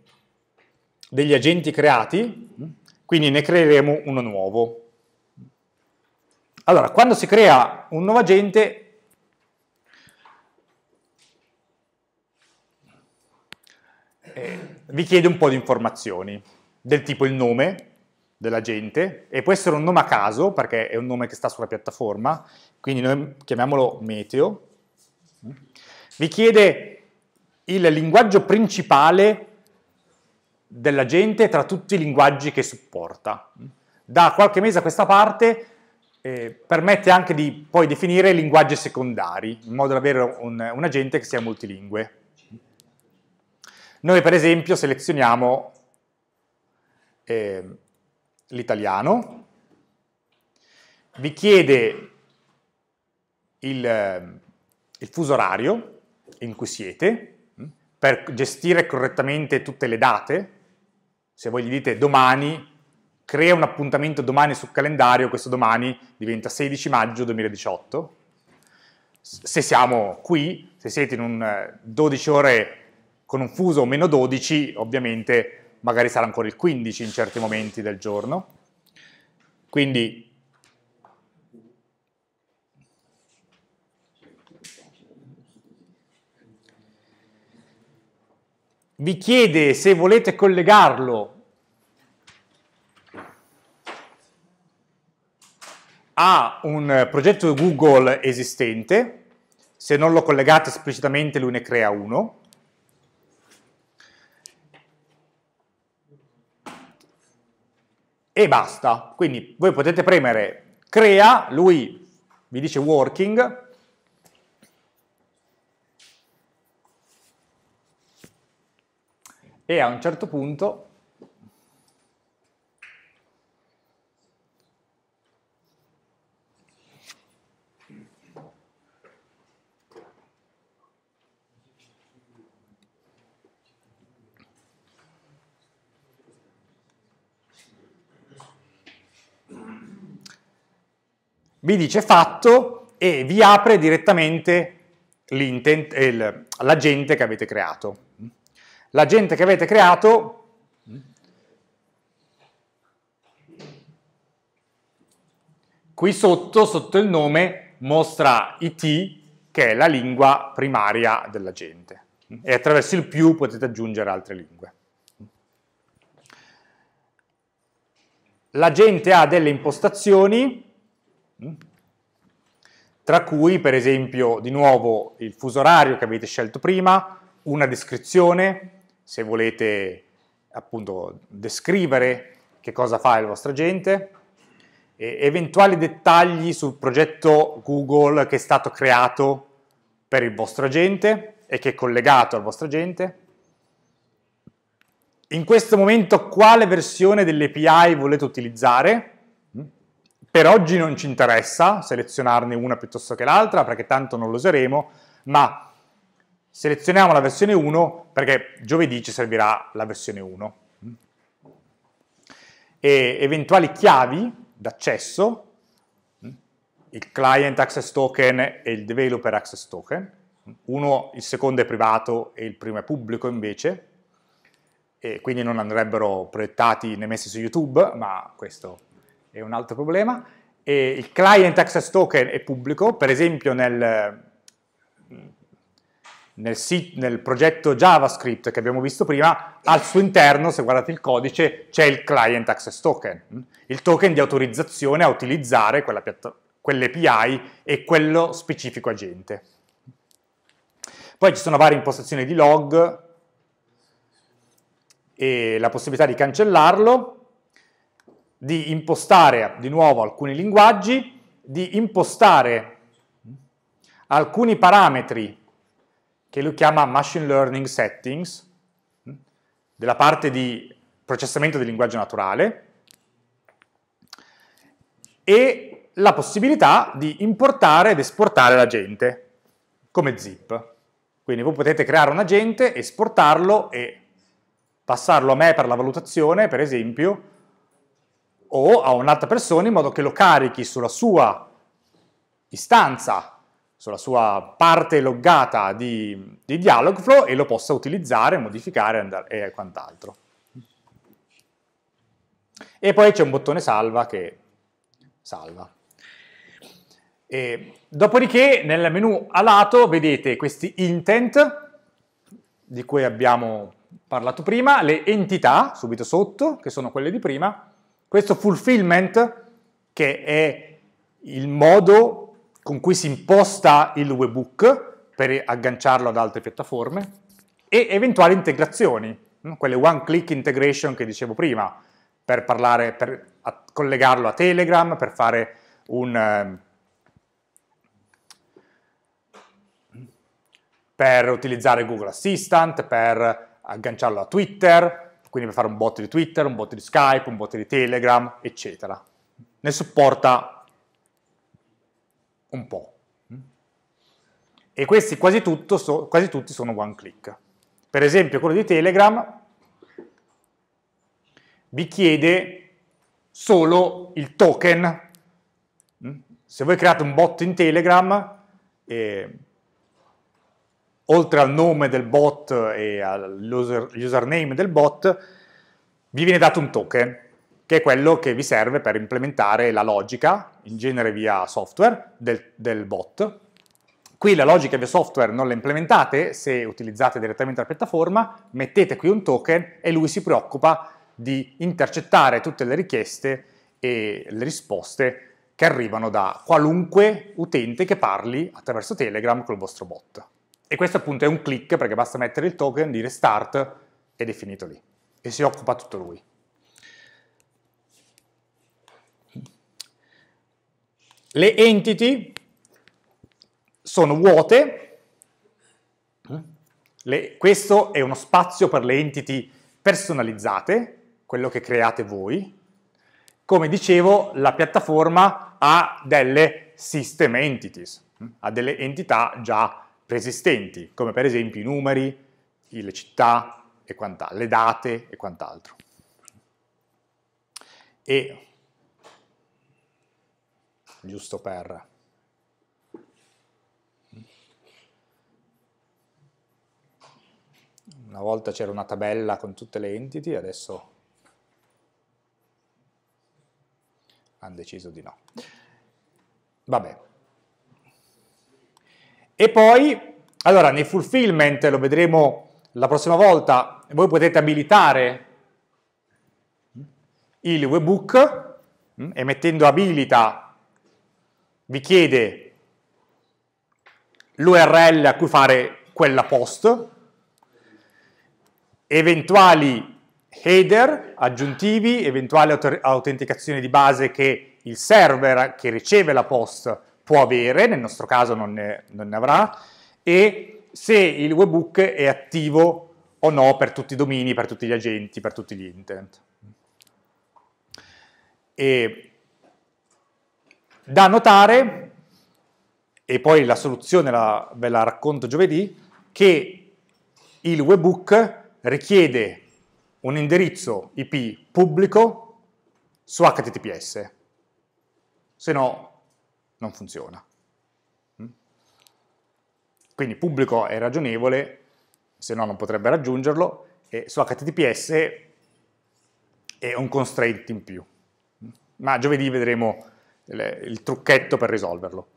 Speaker 1: degli agenti creati, quindi ne creeremo uno nuovo. Allora, quando si crea un nuovo agente, eh, vi chiede un po' di informazioni, del tipo il nome, della gente e può essere un nome a caso perché è un nome che sta sulla piattaforma, quindi noi chiamiamolo Meteo. Mm, vi chiede il linguaggio principale della gente tra tutti i linguaggi che supporta. Da qualche mese a questa parte eh, permette anche di poi definire linguaggi secondari, in modo da avere un, un agente che sia multilingue. Noi per esempio selezioniamo eh, l'italiano, vi chiede il, eh, il fuso orario in cui siete, mm, per gestire correttamente tutte le date, se voi gli dite domani, crea un appuntamento domani sul calendario, questo domani diventa 16 maggio 2018, se siamo qui, se siete in un 12 eh, ore con un fuso o meno 12, ovviamente magari sarà ancora il 15 in certi momenti del giorno. Quindi vi chiede se volete collegarlo a un progetto Google esistente, se non lo collegate esplicitamente lui ne crea uno, e basta. Quindi voi potete premere crea, lui vi dice working, e a un certo punto vi dice fatto e vi apre direttamente eh, l'agente che avete creato. L'agente che avete creato qui sotto, sotto il nome, mostra IT che è la lingua primaria dell'agente e attraverso il più potete aggiungere altre lingue. L'agente ha delle impostazioni tra cui per esempio di nuovo il fuso orario che avete scelto prima, una descrizione, se volete appunto descrivere che cosa fa il vostro agente, eventuali dettagli sul progetto Google che è stato creato per il vostro agente e che è collegato al vostro agente. In questo momento quale versione dell'API volete utilizzare? Per oggi non ci interessa selezionarne una piuttosto che l'altra perché tanto non lo useremo, ma selezioniamo la versione 1 perché giovedì ci servirà la versione 1. E eventuali chiavi d'accesso, il client access token e il developer access token, uno, il secondo è privato e il primo è pubblico invece, e quindi non andrebbero proiettati né messi su YouTube, ma questo è un altro problema. E il client access token è pubblico, per esempio nel, nel, sit, nel progetto JavaScript che abbiamo visto prima, al suo interno, se guardate il codice, c'è il client access token, il token di autorizzazione a utilizzare quell'API e quello specifico agente. Poi ci sono varie impostazioni di log e la possibilità di cancellarlo, di impostare di nuovo alcuni linguaggi, di impostare alcuni parametri che lui chiama machine learning settings, hm, della parte di processamento del linguaggio naturale, e la possibilità di importare ed esportare l'agente come zip. Quindi voi potete creare un agente, esportarlo e passarlo a me per la valutazione, per esempio, o a un'altra persona in modo che lo carichi sulla sua istanza, sulla sua parte loggata di, di Dialogflow e lo possa utilizzare, modificare andare, e quant'altro. E poi c'è un bottone salva che salva. E dopodiché nel menu a lato vedete questi intent di cui abbiamo parlato prima, le entità subito sotto, che sono quelle di prima, questo fulfillment, che è il modo con cui si imposta il webhook per agganciarlo ad altre piattaforme, e eventuali integrazioni, quelle one-click integration che dicevo prima, per, parlare, per collegarlo a Telegram, per fare un... Ehm, per utilizzare Google Assistant, per agganciarlo a Twitter, quindi per fare un bot di Twitter, un bot di Skype, un bot di Telegram, eccetera. Ne supporta un po'. E questi quasi, so, quasi tutti sono one click. Per esempio quello di Telegram vi chiede solo il token. Mm? Se voi create un bot in Telegram, eh, oltre al nome del bot e all'username del bot, vi viene dato un token, che è quello che vi serve per implementare la logica, in genere via software, del, del bot. Qui la logica via software non la implementate, se utilizzate direttamente la piattaforma, mettete qui un token e lui si preoccupa di intercettare tutte le richieste e le risposte che arrivano da qualunque utente che parli attraverso Telegram col vostro bot. E questo appunto è un click perché basta mettere il token, dire start ed è finito lì. E si occupa tutto lui. Le entity sono vuote, le, questo è uno spazio per le entity personalizzate, quello che create voi. Come dicevo, la piattaforma ha delle system entities, ha delle entità già resistenti, come per esempio i numeri, le città, e le date e quant'altro. E giusto per una volta c'era una tabella con tutte le entity, adesso hanno deciso di no. Vabbè. E poi, allora, nei fulfillment, lo vedremo la prossima volta, voi potete abilitare il webhook mm, e mettendo abilita vi chiede l'URL a cui fare quella post, eventuali header aggiuntivi, eventuale autenticazione di base che il server che riceve la post può avere, nel nostro caso non ne, non ne avrà, e se il webhook è attivo o no per tutti i domini, per tutti gli agenti, per tutti gli intent. E da notare, e poi la soluzione la, ve la racconto giovedì, che il webhook richiede un indirizzo IP pubblico su HTTPS, se no non funziona. Mm? Quindi pubblico è ragionevole, se no non potrebbe raggiungerlo, e su HTTPS è un constraint in più. Mm? Ma giovedì vedremo il trucchetto per risolverlo.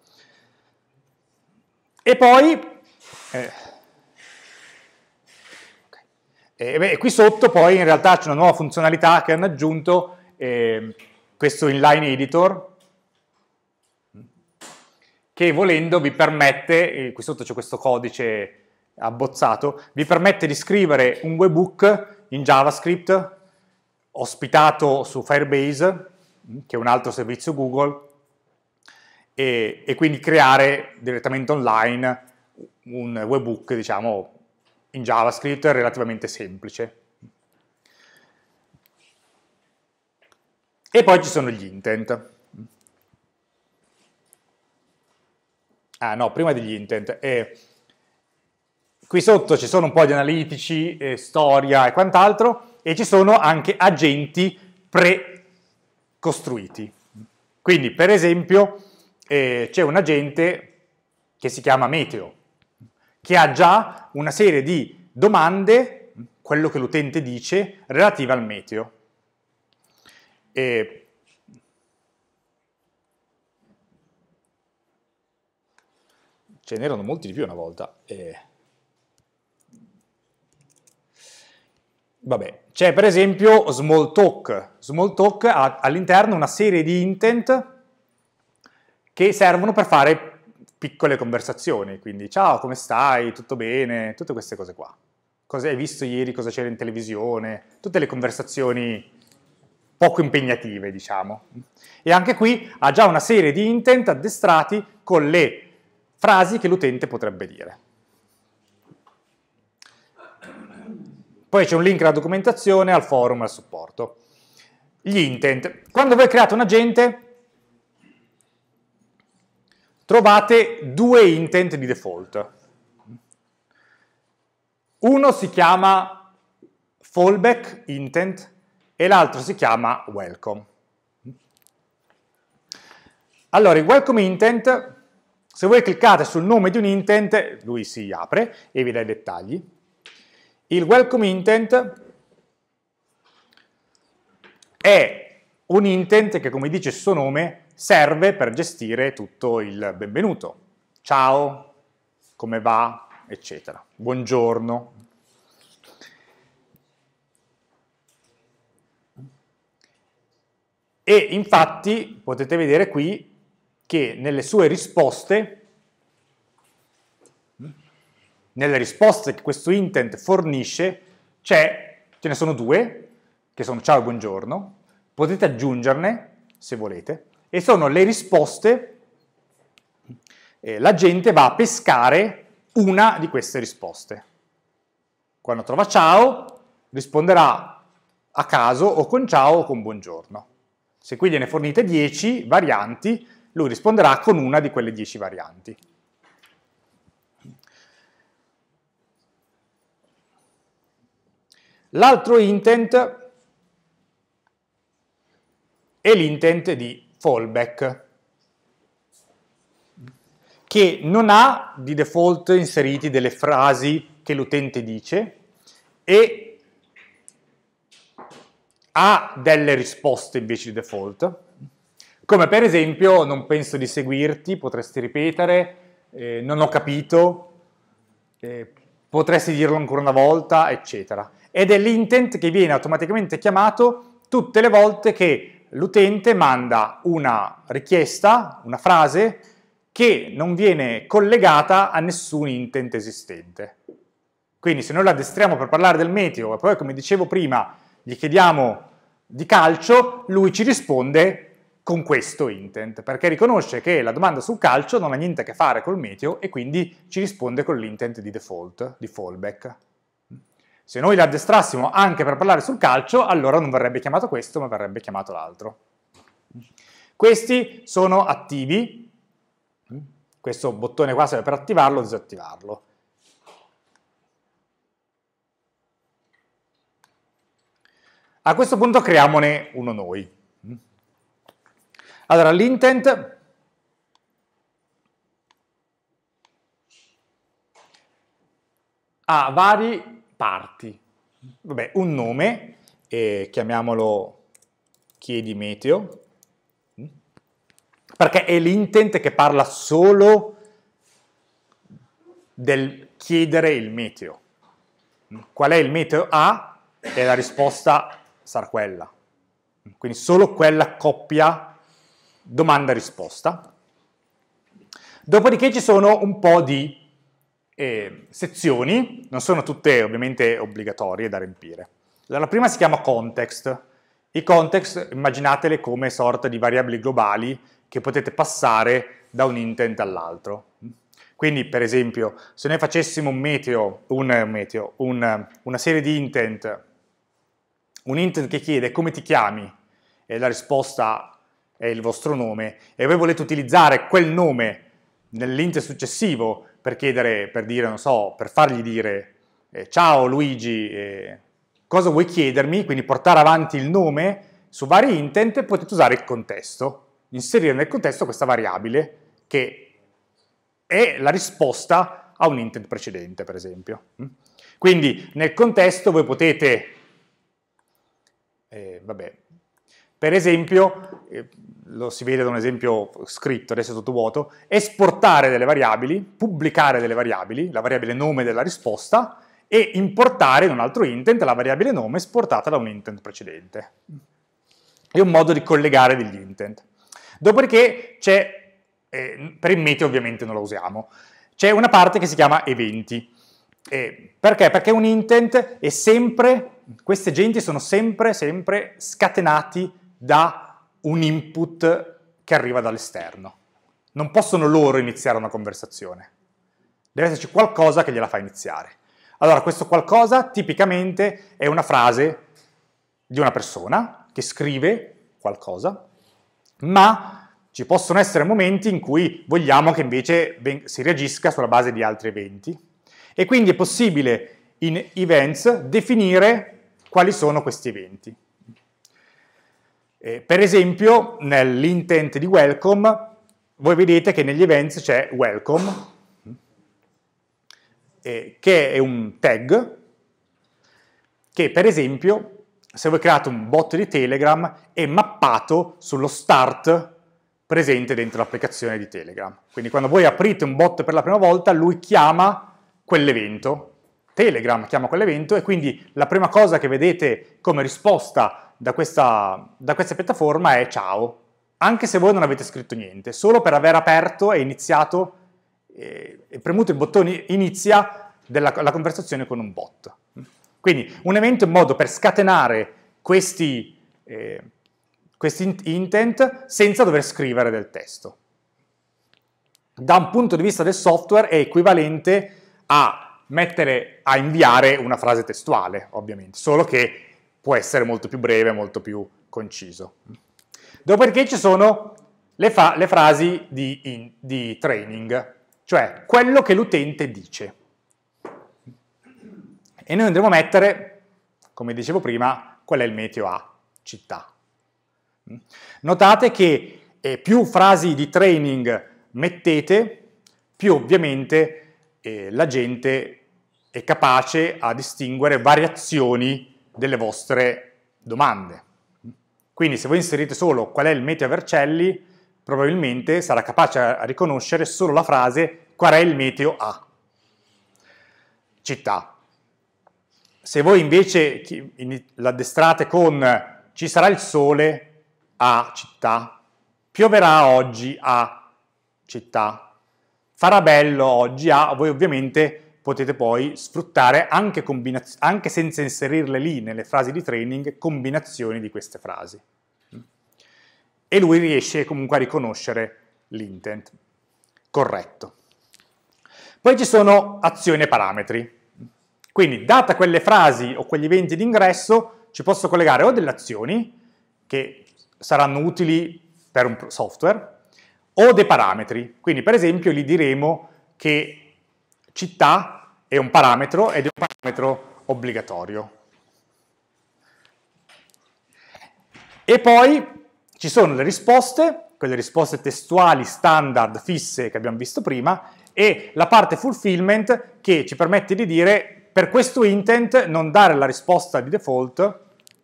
Speaker 1: E poi, eh, e beh, qui sotto poi in realtà c'è una nuova funzionalità che hanno aggiunto, eh, questo inline editor, che volendo vi permette, qui sotto c'è questo codice abbozzato, vi permette di scrivere un webhook in JavaScript ospitato su Firebase, che è un altro servizio Google, e, e quindi creare direttamente online un webhook, diciamo, in JavaScript relativamente semplice. E poi ci sono gli intent. ah no, prima degli intent, eh, qui sotto ci sono un po' di analitici, eh, storia e quant'altro, e ci sono anche agenti pre-costruiti. Quindi, per esempio, eh, c'è un agente che si chiama Meteo, che ha già una serie di domande, quello che l'utente dice, relativa al meteo. E ce n'erano molti di più una volta. Eh. Vabbè, c'è per esempio Smalltalk. Smalltalk ha all'interno una serie di intent che servono per fare piccole conversazioni, quindi ciao, come stai, tutto bene, tutte queste cose qua. Cosa hai visto ieri, cosa c'era in televisione, tutte le conversazioni poco impegnative, diciamo. E anche qui ha già una serie di intent addestrati con le frasi che l'utente potrebbe dire. Poi c'è un link alla documentazione, al forum al supporto. Gli intent. Quando voi create un agente, trovate due intent di default. Uno si chiama fallback intent e l'altro si chiama welcome. Allora, il welcome intent se voi cliccate sul nome di un intent, lui si apre e vi dà i dettagli. Il welcome intent è un intent che, come dice il suo nome, serve per gestire tutto il benvenuto. Ciao, come va, eccetera. Buongiorno. E infatti potete vedere qui che nelle sue risposte, nelle risposte che questo intent fornisce, ce ne sono due, che sono ciao e buongiorno, potete aggiungerne se volete, e sono le risposte, eh, la gente va a pescare una di queste risposte. Quando trova ciao, risponderà a caso o con ciao o con buongiorno. Se qui gliene fornite 10 varianti, lui risponderà con una di quelle 10 varianti. L'altro intent è l'intent di fallback, che non ha di default inseriti delle frasi che l'utente dice e ha delle risposte invece di default come per esempio, non penso di seguirti, potresti ripetere, eh, non ho capito, eh, potresti dirlo ancora una volta, eccetera. Ed è l'intent che viene automaticamente chiamato tutte le volte che l'utente manda una richiesta, una frase, che non viene collegata a nessun intent esistente. Quindi se noi la addestriamo per parlare del meteo e poi, come dicevo prima, gli chiediamo di calcio, lui ci risponde con questo intent, perché riconosce che la domanda sul calcio non ha niente a che fare col meteo e quindi ci risponde con l'intent di default, di fallback. Se noi l'addestrassimo anche per parlare sul calcio, allora non verrebbe chiamato questo, ma verrebbe chiamato l'altro. Questi sono attivi, questo bottone qua serve per attivarlo o disattivarlo.
Speaker 2: A questo punto creiamone
Speaker 1: uno noi. Allora, l'intent ha vari parti. Vabbè, un nome, eh, chiamiamolo chiedi meteo, perché è l'intent che parla solo del chiedere il meteo. Qual è il meteo A? E la risposta sarà quella. Quindi solo quella coppia domanda-risposta. Dopodiché ci sono un po' di eh, sezioni, non sono tutte ovviamente obbligatorie da riempire. La prima si chiama context. I context immaginatele come sorta di variabili globali che potete passare da un intent all'altro. Quindi, per esempio, se noi facessimo un meteo, un meteo un, una serie di intent, un intent che chiede come ti chiami, e la risposta è il vostro nome e voi volete utilizzare quel nome nell'int successivo per chiedere, per dire, non so, per fargli dire eh, ciao Luigi, eh, cosa vuoi chiedermi? Quindi portare avanti il nome su vari intent potete usare il contesto, inserire nel contesto questa variabile che è la risposta a un intent precedente, per esempio. Mm? Quindi nel contesto voi potete, eh, vabbè, per esempio, eh, lo si vede da un esempio scritto, adesso è tutto vuoto, esportare delle variabili, pubblicare delle variabili, la variabile nome della risposta, e importare in un altro intent la variabile nome esportata da un intent precedente. È un modo di collegare degli intent. Dopodiché c'è, eh, per il meteo ovviamente non lo usiamo, c'è una parte che si chiama eventi. Eh, perché? Perché un intent è sempre, questi agenti sono sempre, sempre scatenati da un input che arriva dall'esterno. Non possono loro iniziare una conversazione. Deve esserci qualcosa che gliela fa iniziare. Allora, questo qualcosa tipicamente è una frase di una persona che scrive qualcosa, ma ci possono essere momenti in cui vogliamo che invece si reagisca sulla base di altri eventi. E quindi è possibile in events definire quali sono questi eventi. Eh, per esempio, nell'intent di welcome, voi vedete che negli events c'è welcome, eh, che è un tag, che per esempio, se voi create un bot di Telegram, è mappato sullo start presente dentro l'applicazione di Telegram. Quindi quando voi aprite un bot per la prima volta, lui chiama quell'evento, Telegram chiama quell'evento e quindi la prima cosa che vedete come risposta da questa, da questa piattaforma è ciao, anche se voi non avete scritto niente, solo per aver aperto e iniziato eh, e, premuto il bottone inizia della, la conversazione con un bot. Quindi un evento è un modo per scatenare questi, eh, questi intent senza dover scrivere del testo. Da un punto di vista del software è equivalente a mettere a inviare una frase testuale, ovviamente, solo che può essere molto più breve, molto più conciso. Dopodiché ci sono le, le frasi di, in, di training, cioè quello che l'utente dice. E noi andremo a mettere, come dicevo prima, qual è il meteo A, città. Notate che eh, più frasi di training mettete, più ovviamente eh, la gente è capace a distinguere variazioni delle vostre domande. Quindi se voi inserite solo qual è il meteo Vercelli, probabilmente sarà capace a riconoscere solo la frase qual è il meteo a città. Se voi invece l'addestrate con ci sarà il sole a città, pioverà oggi a città, farà bello oggi a, voi ovviamente potete poi sfruttare anche, anche senza inserirle lì nelle frasi di training combinazioni di queste frasi. E lui riesce comunque a riconoscere l'intent corretto. Poi ci sono azioni e parametri. Quindi, data quelle frasi o quegli eventi d'ingresso, ci posso collegare o delle azioni che saranno utili per un software o dei parametri. Quindi, per esempio, gli diremo che città è un parametro ed è un parametro obbligatorio. E poi ci sono le risposte, quelle risposte testuali, standard, fisse che abbiamo visto prima, e la parte fulfillment che ci permette di dire per questo intent non dare la risposta di default,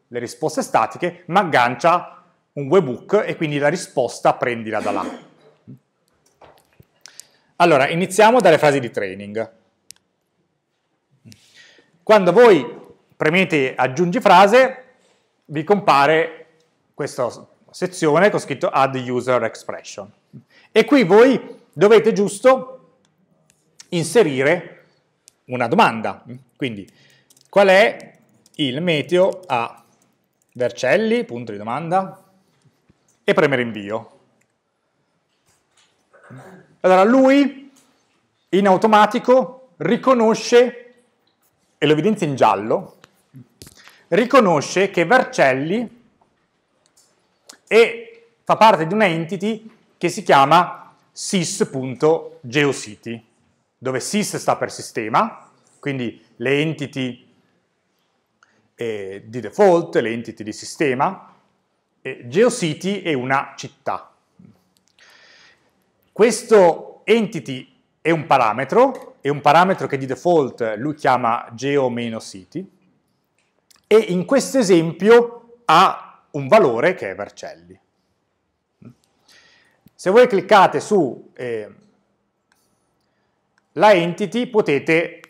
Speaker 1: le risposte statiche, ma aggancia un webhook e quindi la risposta prendila da là. Allora, iniziamo dalle frasi di training. Quando voi premete aggiungi frase, vi compare questa sezione con scritto add user expression. E qui voi dovete giusto inserire una domanda. Quindi, qual è il meteo a Vercelli, punto di domanda, e premere invio. Allora lui in automatico riconosce, e lo evidenzia in giallo, riconosce che Vercelli è, fa parte di una entity che si chiama sys.geocity, dove sys sta per sistema, quindi le entity eh, di default, le entity di sistema, e GeoCity è una città. Questo entity è un parametro, è un parametro che di default lui chiama geo-city e in questo esempio ha un valore che è Vercelli. Se voi cliccate su eh, la entity potete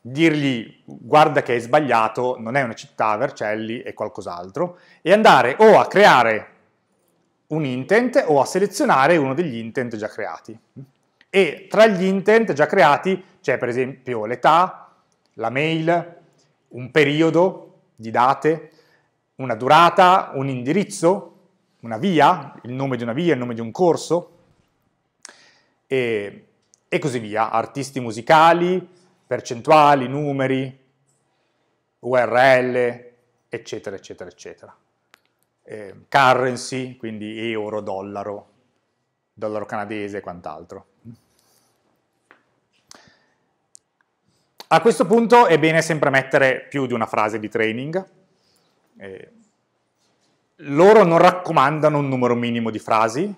Speaker 1: dirgli guarda che hai sbagliato, non è una città Vercelli, è qualcos'altro, e andare o a creare un intent o a selezionare uno degli intent già creati. E tra gli intent già creati c'è per esempio l'età, la mail, un periodo di date, una durata, un indirizzo, una via, il nome di una via, il nome di un corso, e, e così via, artisti musicali, percentuali, numeri, URL, eccetera, eccetera, eccetera eh, currency, quindi euro, dollaro, dollaro canadese e quant'altro. A questo punto è bene sempre mettere più di una frase di training. Eh, loro non raccomandano un numero minimo di frasi,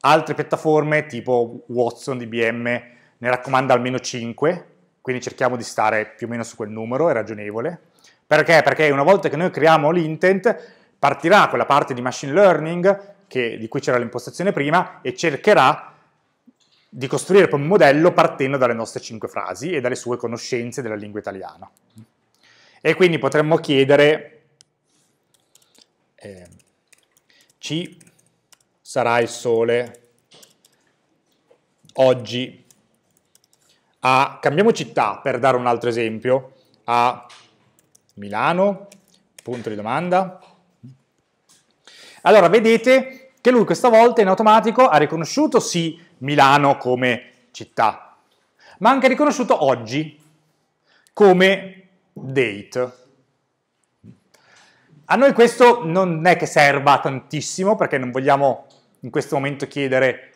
Speaker 1: altre piattaforme tipo Watson, IBM, ne raccomanda almeno 5, quindi cerchiamo di stare più o meno su quel numero, è ragionevole. Perché? Perché una volta che noi creiamo l'intent, Partirà quella parte di machine learning, che, di cui c'era l'impostazione prima, e cercherà di costruire poi un modello partendo dalle nostre cinque frasi e dalle sue conoscenze della lingua italiana. E quindi potremmo chiedere, eh, ci sarà il sole oggi a, cambiamo città per dare un altro esempio, a Milano, punto di domanda, allora vedete che lui questa volta in automatico ha riconosciuto sì Milano come città, ma anche riconosciuto oggi come date. A noi questo non è che serva tantissimo perché non vogliamo in questo momento chiedere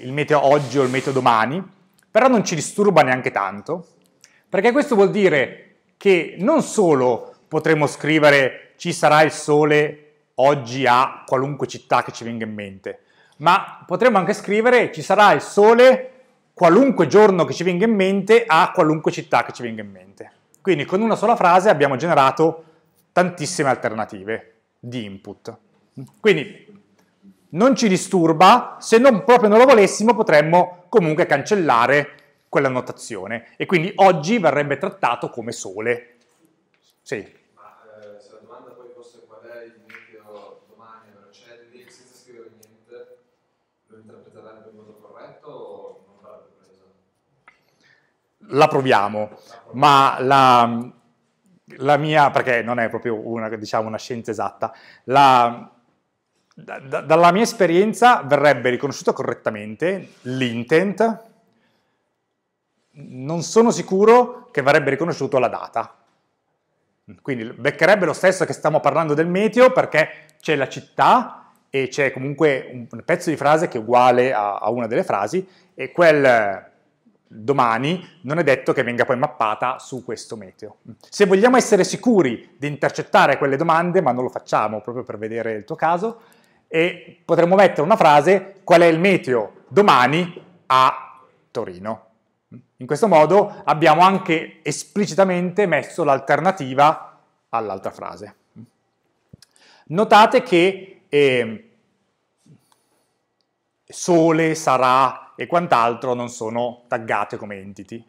Speaker 1: il meteo oggi o il meteo domani, però non ci disturba neanche tanto, perché questo vuol dire che non solo potremo scrivere ci sarà il sole oggi a qualunque città che ci venga in mente, ma potremmo anche scrivere ci sarà il sole qualunque giorno che ci venga in mente a qualunque città che ci venga in mente. Quindi con una sola frase abbiamo generato tantissime alternative di input. Quindi non ci disturba, se non proprio non lo volessimo potremmo comunque cancellare quella notazione e quindi oggi verrebbe trattato come sole. Sì. la proviamo, ma la, la, mia, perché non è proprio una, diciamo, una scienza esatta, la, da, dalla mia esperienza verrebbe riconosciuto correttamente l'intent, non sono sicuro che verrebbe riconosciuto la data. Quindi beccherebbe lo stesso che stiamo parlando del meteo perché c'è la città e c'è comunque un pezzo di frase che è uguale a, a una delle frasi e quel domani, non è detto che venga poi mappata su questo meteo. Se vogliamo essere sicuri di intercettare quelle domande, ma non lo facciamo proprio per vedere il tuo caso, e potremmo mettere una frase, qual è il meteo domani a Torino. In questo modo abbiamo anche esplicitamente messo l'alternativa all'altra frase. Notate che eh, sole, sarà e quant'altro non sono taggate come entity.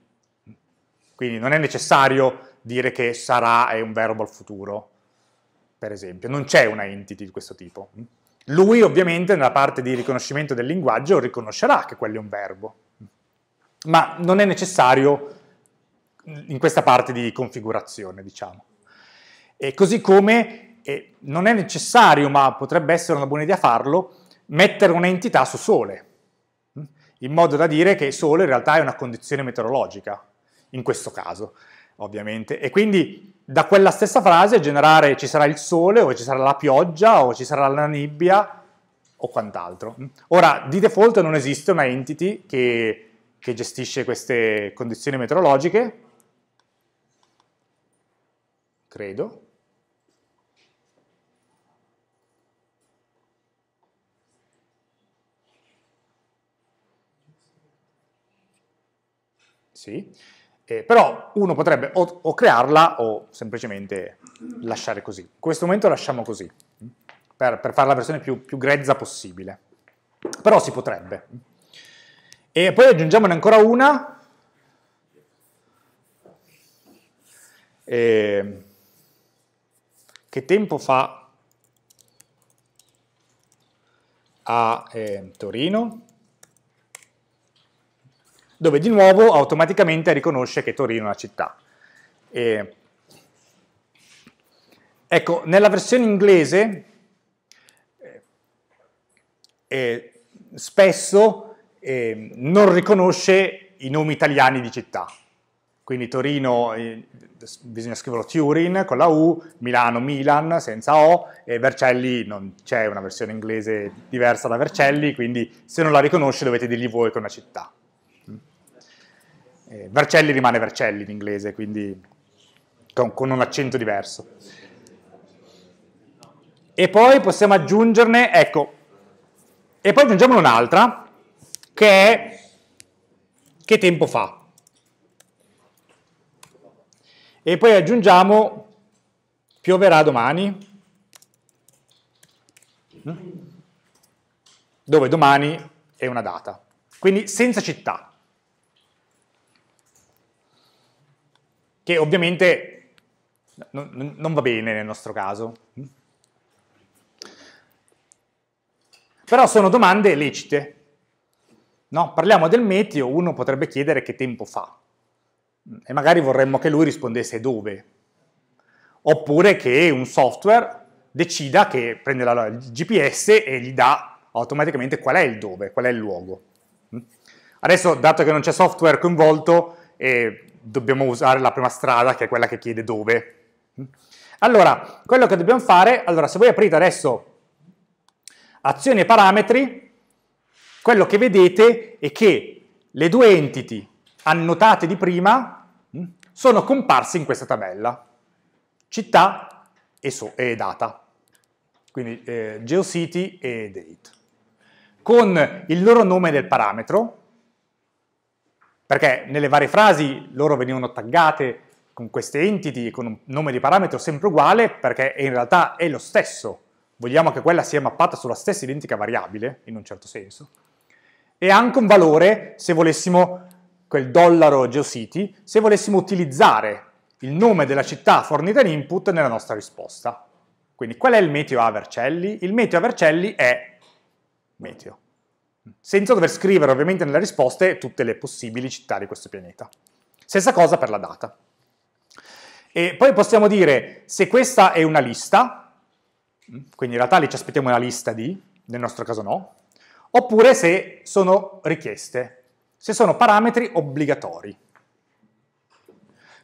Speaker 1: Quindi non è necessario dire che sarà è un verbo al futuro, per esempio. Non c'è una entity di questo tipo. Lui ovviamente nella parte di riconoscimento del linguaggio riconoscerà che quello è un verbo, ma non è necessario in questa parte di configurazione, diciamo. E così come eh, non è necessario, ma potrebbe essere una buona idea farlo, mettere un'entità su Sole, in modo da dire che Sole in realtà è una condizione meteorologica, in questo caso, ovviamente. E quindi da quella stessa frase generare ci sarà il Sole, o ci sarà la pioggia, o ci sarà la nebbia, o quant'altro. Ora, di default non esiste una entity che, che gestisce queste condizioni meteorologiche, credo, sì. Eh, però uno potrebbe o, o, crearla o semplicemente lasciare così. In questo momento lasciamo così, mm, per, per fare la versione più, più, grezza possibile. Però si potrebbe. E poi aggiungiamone ancora una. Eh, che tempo fa a eh, Torino? dove di nuovo automaticamente riconosce che Torino è una città. E... Ecco, nella versione inglese eh, eh spesso eh, non riconosce i nomi italiani di città. Quindi Torino eh, bisogna scriverlo Turin con la U, Milano Milan senza O e Vercelli non c'è una versione inglese diversa da Vercelli, quindi se non la riconosce dovete dirgli voi che è una città. Eh, Vercelli rimane Vercelli in inglese, quindi con, con un accento diverso. E poi possiamo aggiungerne, ecco, e poi aggiungiamo un'altra, che è che tempo fa. E poi aggiungiamo pioverà domani, hm? dove domani è una data. Quindi senza città. che ovviamente non, non va bene nel nostro caso. Però sono domande lecite. No? Parliamo del meteo, uno potrebbe chiedere che tempo fa e magari vorremmo che lui rispondesse dove. Oppure che un software decida che prende la, il GPS e gli dà automaticamente qual è il dove, qual è il luogo. Adesso, dato che non c'è software coinvolto, eh, dobbiamo usare la prima strada che è quella che chiede dove. Allora, quello che dobbiamo fare, allora se voi aprite adesso azioni e parametri, quello che vedete è che le due entity annotate di prima mm, sono comparse in questa tabella, città e, so, e data, quindi eh, geocity e date, con il loro nome del parametro, perché nelle varie frasi loro venivano taggate con queste entity, con un nome di parametro sempre uguale, perché in realtà è lo stesso. Vogliamo che quella sia mappata sulla stessa identica variabile, in un certo senso. E anche un valore, se volessimo, quel dollaro GeoCity, se volessimo utilizzare il nome della città fornita in input nella nostra risposta. Quindi qual è il meteo a Vercelli? Il meteo a Vercelli è meteo senza dover scrivere ovviamente nelle risposte tutte le possibili città di questo pianeta. Stessa cosa per la data. E poi possiamo dire se questa è una lista, quindi in realtà lì ci aspettiamo una lista di, nel nostro caso no, oppure se sono richieste, se sono parametri obbligatori.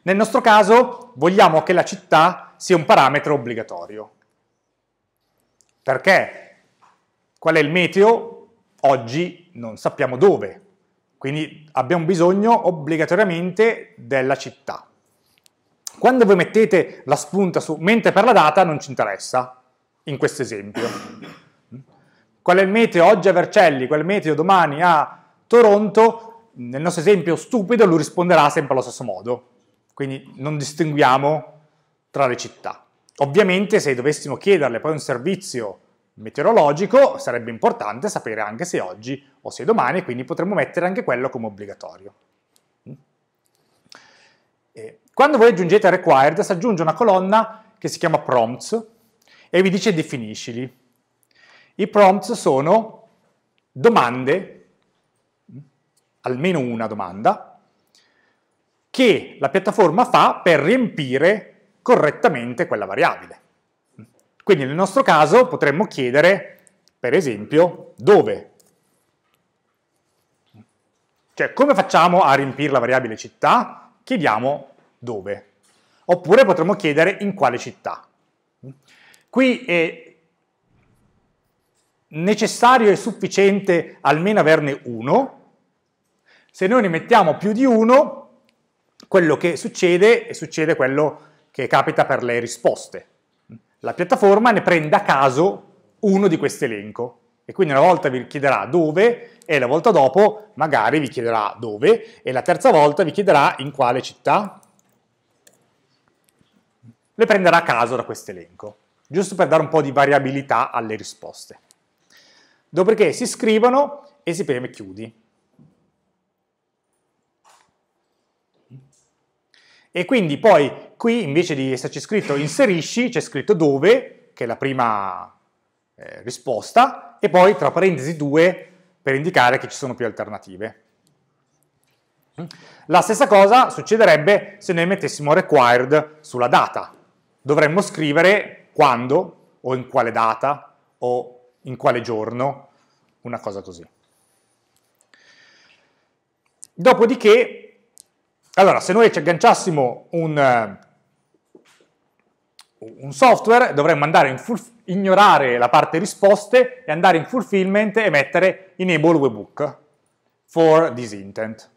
Speaker 1: Nel nostro caso vogliamo che la città sia un parametro obbligatorio. Perché? Qual è il meteo? oggi non sappiamo dove, quindi abbiamo bisogno obbligatoriamente della città. Quando voi mettete la spunta su mente per la data non ci interessa, in questo esempio. Qual è il meteo oggi a Vercelli, qual è il meteo domani a Toronto, nel nostro esempio stupido lui risponderà sempre allo stesso modo, quindi non distinguiamo tra le città. Ovviamente se dovessimo chiederle poi un servizio meteorologico, sarebbe importante sapere anche se oggi o se domani, quindi potremmo mettere anche quello come obbligatorio. Mm? Quando voi aggiungete required, si aggiunge una colonna che si chiama prompts e vi dice definiscili. I prompts sono domande, mm? almeno una domanda, che la piattaforma fa per riempire correttamente quella variabile. Quindi nel nostro caso potremmo chiedere, per esempio, dove? Cioè, come facciamo a riempire la variabile città? Chiediamo dove. Oppure potremmo chiedere in quale città. Qui è necessario e sufficiente almeno averne uno. Se noi ne mettiamo più di uno, quello che succede, succede quello che capita per le risposte la piattaforma ne prenda a caso uno di questo elenco. E quindi una volta vi chiederà dove e la volta dopo magari vi chiederà dove e la terza volta vi chiederà in quale città. Le prenderà a caso da questo elenco, giusto per dare un po' di variabilità alle risposte. Dopodiché si scrivono e si preme chiudi. E quindi poi qui invece di esserci scritto inserisci, c'è scritto dove, che è la prima eh, risposta, e poi tra parentesi 2 per indicare che ci sono più alternative. Mm. La stessa cosa succederebbe se noi mettessimo required sulla data. Dovremmo scrivere quando, o in quale data, o in quale giorno, una cosa così. Dopodiché, allora, se noi ci agganciassimo un eh, un software, dovremmo andare in full, ignorare la parte risposte e andare in fulfillment e mettere enable webhook for this intent.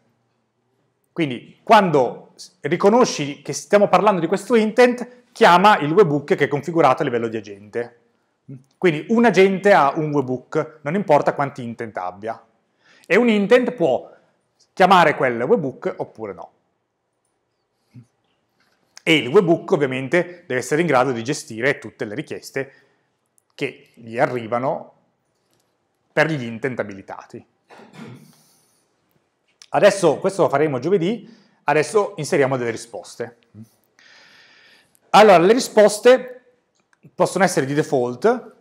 Speaker 1: Quindi quando riconosci che stiamo parlando di questo intent, chiama il webhook che è configurato a livello di agente. Quindi un agente ha un webhook, non importa quanti intent abbia. E un intent può chiamare quel webhook oppure no. E il webhook ovviamente deve essere in grado di gestire tutte le richieste che gli arrivano per gli intent abilitati. Adesso, questo lo faremo giovedì, adesso inseriamo delle risposte. Allora, le risposte possono essere di default,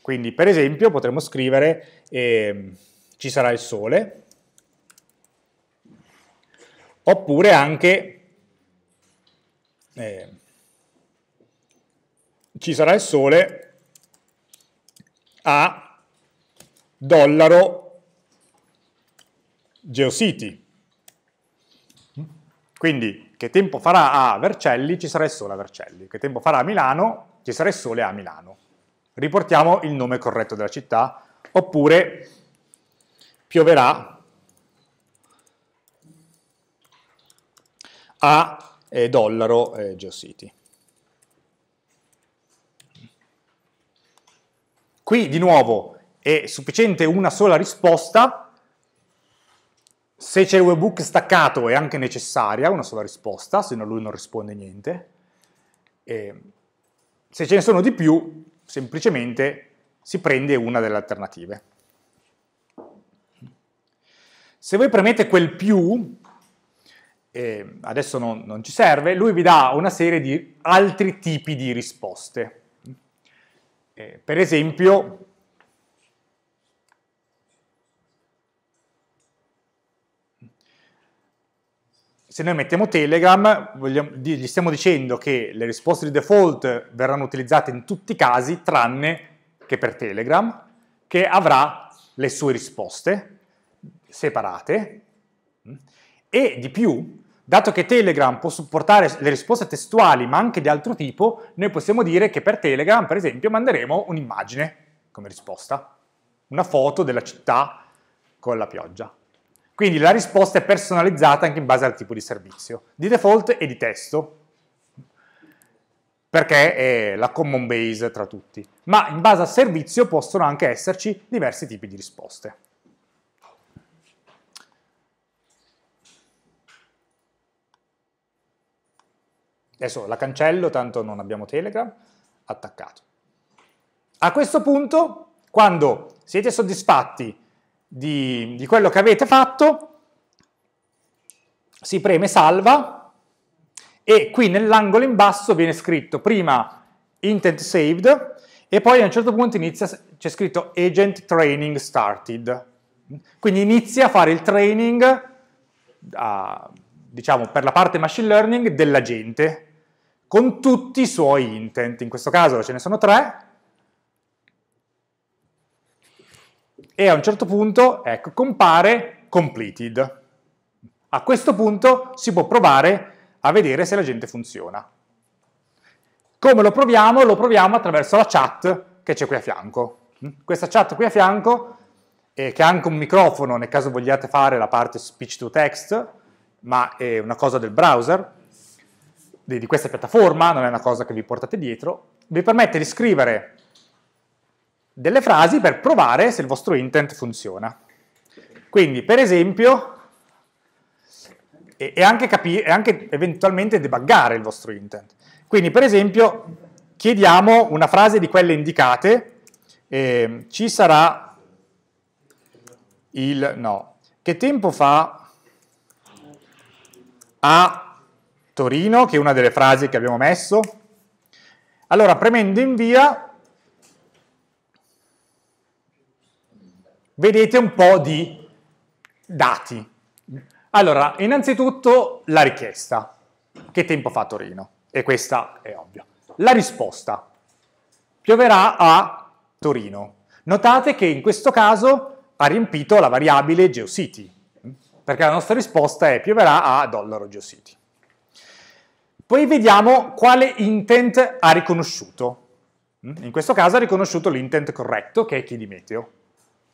Speaker 1: quindi per esempio potremmo scrivere eh, ci sarà il sole, oppure anche eh, ci sarà il sole a dollaro geocity. Quindi che tempo farà a Vercelli ci sarà il sole a Vercelli, che tempo farà a Milano ci sarà il sole a Milano. Riportiamo il nome corretto della città, oppure pioverà a e dollaro eh, GeoCity. Qui di nuovo è sufficiente una sola risposta, se c'è il webhook staccato è anche necessaria una sola risposta, se no lui non risponde niente. E se ce ne sono di più, semplicemente si prende una delle alternative. Se voi premete quel più, eh, adesso non, non ci serve, lui vi dà una serie di altri tipi di risposte. Eh, per esempio, se noi mettiamo Telegram, vogliamo, gli stiamo dicendo che le risposte di default verranno utilizzate in tutti i casi, tranne che per Telegram, che avrà le sue risposte separate. E di più, Dato che Telegram può supportare le risposte testuali ma anche di altro tipo, noi possiamo dire che per Telegram, per esempio, manderemo un'immagine come risposta, una foto della città con la pioggia. Quindi la risposta è personalizzata anche in base al tipo di servizio. Di default è di testo, perché è la common base tra tutti. Ma in base al servizio possono anche esserci diversi tipi di risposte. Adesso la cancello, tanto non abbiamo Telegram, attaccato. A questo punto, quando siete soddisfatti di, di quello che avete fatto, si preme salva e qui nell'angolo in basso viene scritto prima intent saved e poi a un certo punto inizia, c'è scritto agent training started. Quindi inizia a fare il training a, diciamo, per la parte machine learning dell'agente, con tutti i suoi intent. In questo caso ce ne sono tre. E a un certo punto, ecco, compare completed. A questo punto si può provare a vedere se l'agente funziona. Come lo proviamo? Lo proviamo attraverso la chat che c'è qui a fianco. Mm? Questa chat qui a fianco, eh, che ha anche un microfono nel caso vogliate fare la parte speech to text, ma è una cosa del browser, di, di questa piattaforma, non è una cosa che vi portate dietro, vi permette di scrivere delle frasi per provare se il vostro intent funziona. Quindi, per esempio, e, e, anche, e anche eventualmente debuggare il vostro intent. Quindi, per esempio, chiediamo una frase di quelle indicate, eh, ci sarà il no. Che tempo fa a Torino, che è una delle frasi che abbiamo messo. Allora, premendo invia, vedete un po' di dati. Allora, innanzitutto la richiesta. Che tempo fa Torino? E questa è ovvia. La risposta. Pioverà a Torino. Notate che in questo caso ha riempito la variabile GeoCity perché la nostra risposta è pioverà a dollaro Geocity. Poi vediamo quale intent ha riconosciuto. Mm? In questo caso ha riconosciuto l'intent corretto, che è chi di meteo.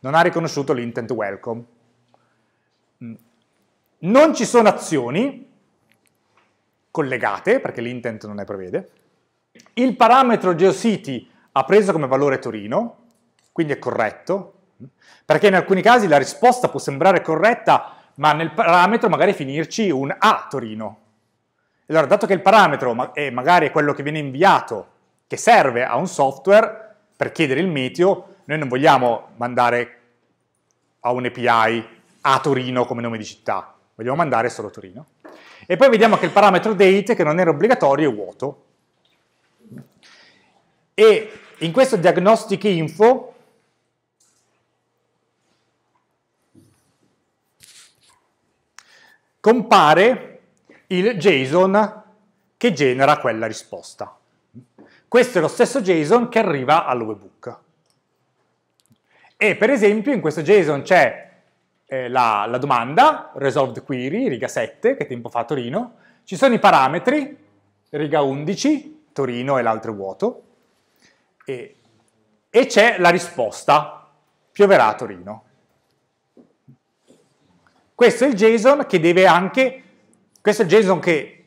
Speaker 1: Non ha riconosciuto l'intent welcome. Mm. Non ci sono azioni collegate, perché l'intent non ne prevede. Il parametro GeoCity ha preso come valore Torino, quindi è corretto, mm. perché in alcuni casi la risposta può sembrare corretta ma nel parametro magari finirci un A Torino. Allora, dato che il parametro è magari quello che viene inviato, che serve a un software per chiedere il meteo, noi non vogliamo mandare a un API a Torino come nome di città, vogliamo mandare solo Torino. E poi vediamo che il parametro date, che non era obbligatorio, è vuoto. E in questo diagnostic info compare il JSON che genera quella risposta. Questo è lo stesso JSON che arriva al webhook. E per esempio in questo JSON c'è eh, la, la, domanda, resolved query, riga 7, che tempo fa Torino, ci sono i parametri, riga 11, Torino e l'altro vuoto, e, e c'è la risposta, pioverà a Torino. Questo è il JSON che deve anche, questo è il JSON che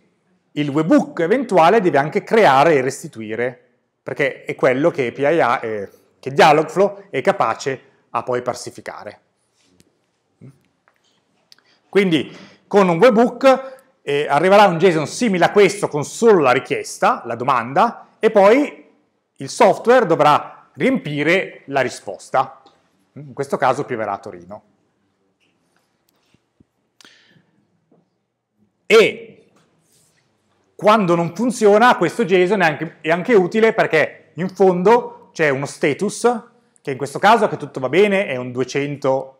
Speaker 1: il webhook eventuale deve anche creare e restituire, perché è quello che, API, eh, che Dialogflow è capace a poi parsificare. Quindi con un webhook eh, arriverà un JSON simile a questo con solo la richiesta, la domanda, e poi il software dovrà riempire la risposta. In questo caso pioverà a Torino. e quando non funziona questo JSON è anche, è anche utile perché in fondo c'è uno status che in questo caso che tutto va bene è un 200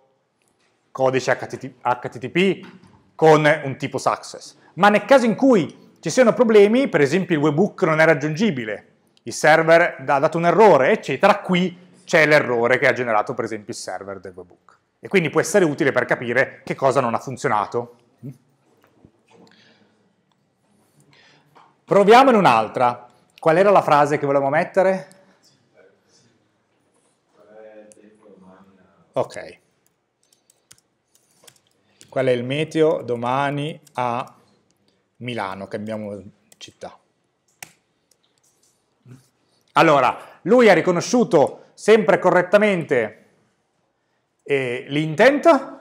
Speaker 1: codice HTTP con un tipo success, ma nel caso in cui ci siano problemi, per esempio il webhook non è raggiungibile, il server ha dato un errore, eccetera, qui c'è l'errore che ha generato per esempio il server del webhook. E quindi può essere utile per capire che cosa non ha funzionato Proviamone un'altra. Qual era la frase che volevamo mettere? Ok. Qual è il meteo domani a Milano? Cambiamo città. Allora, lui ha riconosciuto sempre correttamente eh, l'intent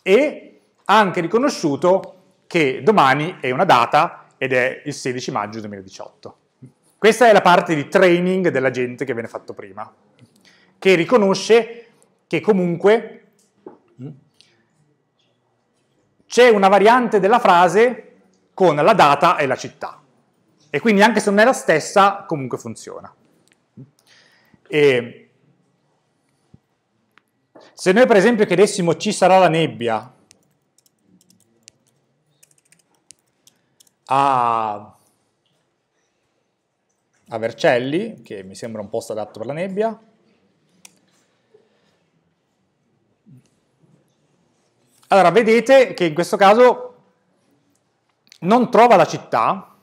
Speaker 1: e ha anche riconosciuto che domani è una data ed è il 16 maggio 2018. Questa è la parte di training della gente che viene fatto prima, che riconosce che comunque mm, c'è una variante della frase con la data e la città. E quindi anche se non è la stessa, comunque funziona. E se noi per esempio chiedessimo ci sarà la nebbia a, a Vercelli, che mi sembra un posto adatto per la nebbia, Allora, vedete che in questo caso non trova la città,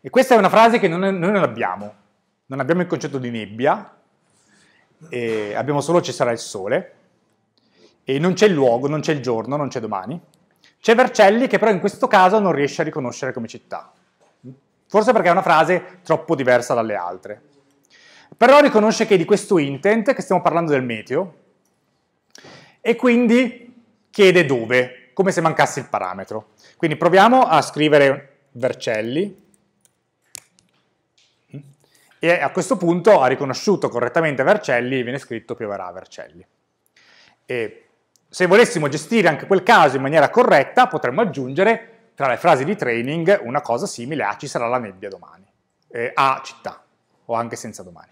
Speaker 1: e questa è una frase che non è, noi non abbiamo, non abbiamo il concetto di nebbia, abbiamo solo ci sarà il sole, e non c'è il luogo, non c'è il giorno, non c'è domani. C'è Vercelli che però in questo caso non riesce a riconoscere come città, forse perché è una frase troppo diversa dalle altre. Però riconosce che è di questo intent che stiamo parlando del meteo e quindi chiede dove, come se mancasse il parametro. Quindi proviamo a scrivere Vercelli e a questo punto ha riconosciuto correttamente Vercelli e viene scritto pioverà Vercelli. E se volessimo gestire anche quel caso in maniera corretta, potremmo aggiungere tra le frasi di training una cosa simile a ci sarà la nebbia domani, eh, a città o anche senza domani.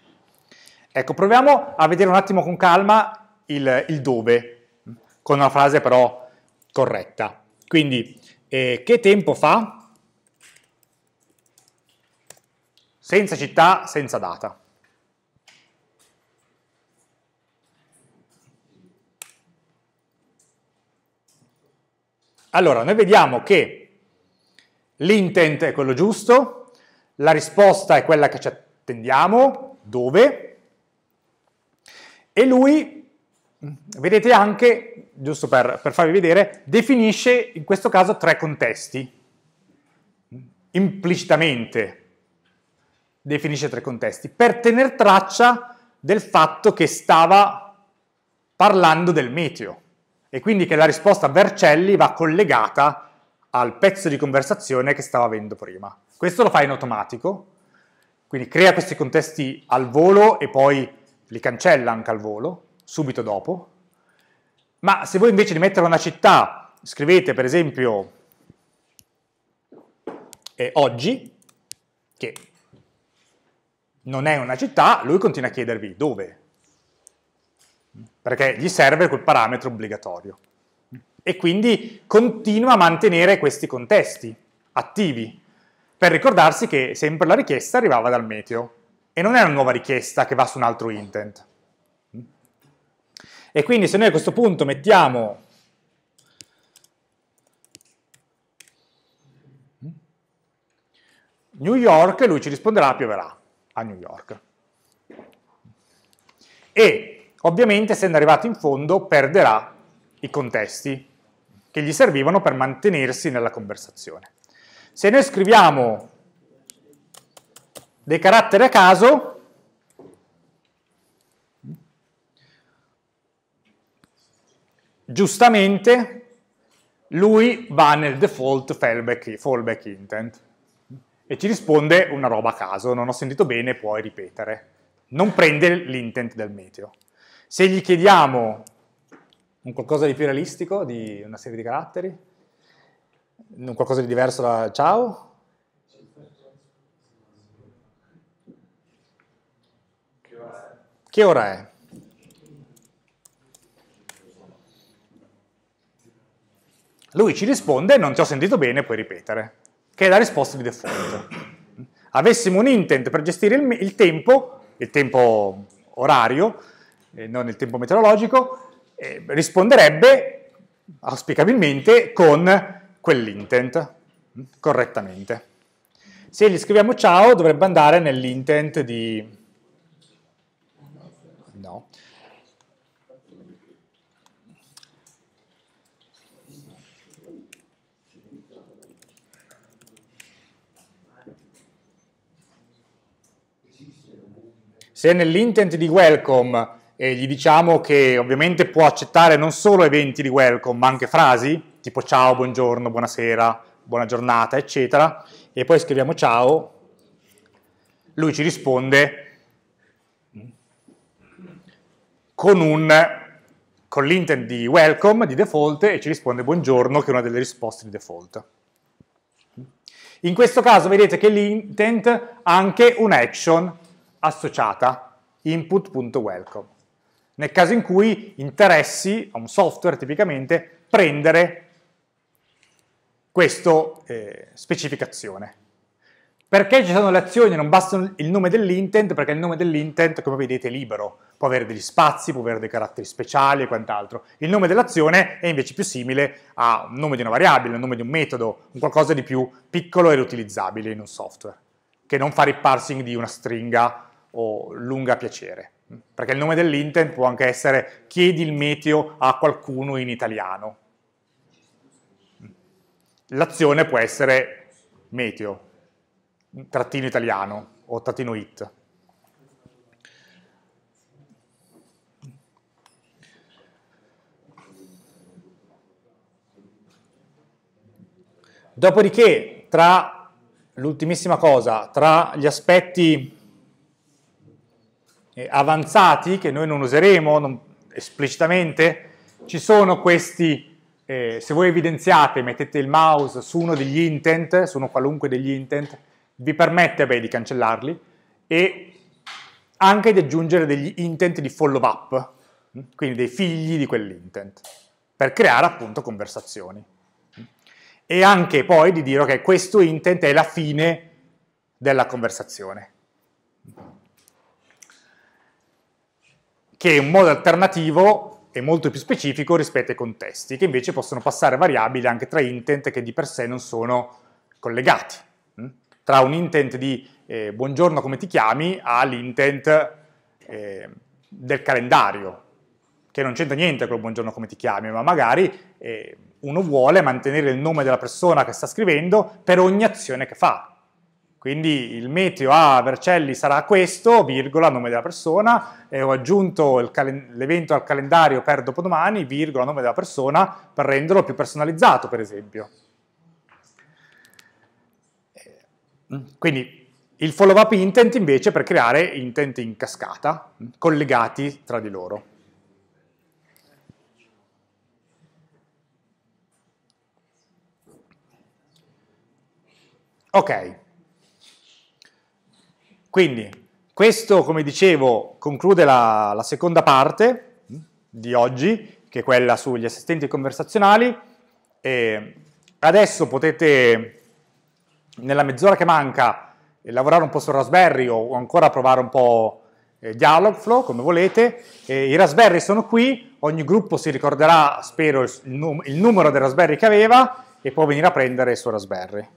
Speaker 1: Ecco, proviamo a vedere un attimo con calma il, il dove, con una frase però corretta. Quindi, eh, che tempo fa? Senza città, senza data. Allora, noi vediamo che l'intent è quello giusto, la risposta è quella che ci attendiamo, dove, e lui, mm, vedete anche, giusto per, per farvi vedere, definisce in questo caso tre contesti, implicitamente definisce tre contesti, per tener traccia del fatto che stava parlando del meteo e quindi che la risposta Vercelli va collegata al pezzo di conversazione che stava avendo prima. Questo lo fa in automatico, quindi crea questi contesti al volo e poi li cancella anche al volo, subito dopo. Ma se voi invece di mettere una città, scrivete per esempio eh, oggi, che non è una città, lui continua a chiedervi dove, perché gli serve quel parametro obbligatorio. E quindi continua a mantenere questi contesti attivi, per ricordarsi che sempre la richiesta arrivava dal meteo, e non è una nuova richiesta che va su un altro intent. E quindi se noi a questo punto mettiamo New York, lui ci risponderà pioverà a New York. E ovviamente essendo arrivato in fondo perderà i contesti che gli servivano per mantenersi nella conversazione. Se noi scriviamo dei caratteri a caso, giustamente lui va nel default fallback, fallback, intent e ci risponde una roba a caso, non ho sentito bene, puoi ripetere. Non prende l'intent del meteo. Se gli chiediamo un qualcosa di più realistico, di una serie di caratteri, un qualcosa di diverso da ciao, che ora è? Lui ci risponde, non ti ho sentito bene, puoi ripetere, che è la risposta di default. Avessimo un intent per gestire il, il tempo, il tempo orario, e non il tempo meteorologico, eh, risponderebbe auspicabilmente con quell'intent, mm, correttamente. Se gli scriviamo ciao dovrebbe andare nell'intent di... No. Se nell'intent di welcome e gli diciamo che ovviamente può accettare non solo eventi di welcome, ma anche frasi, tipo ciao, buongiorno, buonasera, buona giornata, eccetera, e poi scriviamo ciao, lui ci risponde con, con l'intent di welcome, di default, e ci risponde buongiorno, che è una delle risposte di default. In questo caso vedete che l'intent ha anche un'action associata, input.welcome nel caso in cui interessi a un software tipicamente prendere questa eh, specificazione. Perché ci sono le azioni e non basta il nome dell'intent? Perché il nome dell'intent, come vedete, è libero. Può avere degli spazi, può avere dei caratteri speciali e quant'altro. Il nome dell'azione è invece più simile a un nome di una variabile, un nome di un metodo, un qualcosa di più piccolo e riutilizzabile in un software, che non fare il parsing di una stringa o lunga piacere perché il nome dell'intent può anche essere chiedi il meteo a qualcuno in italiano. L'azione può essere meteo, trattino italiano o trattino it. Dopodiché, tra l'ultimissima cosa, tra gli aspetti eh, avanzati, che noi non useremo non, esplicitamente, ci sono questi, eh, se voi evidenziate, mettete il mouse su uno degli intent, su uno qualunque degli intent, vi permette beh, di cancellarli e anche di aggiungere degli intent di follow up, mm, quindi dei figli di quell'intent, per creare appunto conversazioni. E anche poi di dire che okay, questo intent è la fine della conversazione. che è un modo alternativo e molto più specifico rispetto ai contesti, che invece possono passare variabili anche tra intent che di per sé non sono collegati. Mm? Tra un intent di eh, buongiorno come ti chiami all'intent eh, del calendario, che non c'entra niente col buongiorno come ti chiami, ma magari eh, uno vuole mantenere il nome della persona che sta scrivendo per ogni azione che fa. Quindi il meteo a Vercelli sarà questo, virgola, nome della persona, e ho aggiunto l'evento al calendario per dopodomani, virgola, nome della persona, per renderlo più personalizzato, per esempio. Eh, quindi il follow up intent invece per creare intent in cascata, collegati tra di loro. Ok, quindi, questo, come dicevo, conclude la, la seconda parte di oggi, che è quella sugli assistenti conversazionali. E adesso potete, nella mezz'ora che manca, lavorare un po' su Raspberry o ancora provare un po' eh, Dialogflow, come volete. E I Raspberry sono qui, ogni gruppo si ricorderà, spero, il, num il numero del Raspberry che aveva e può venire a prendere il suo Raspberry.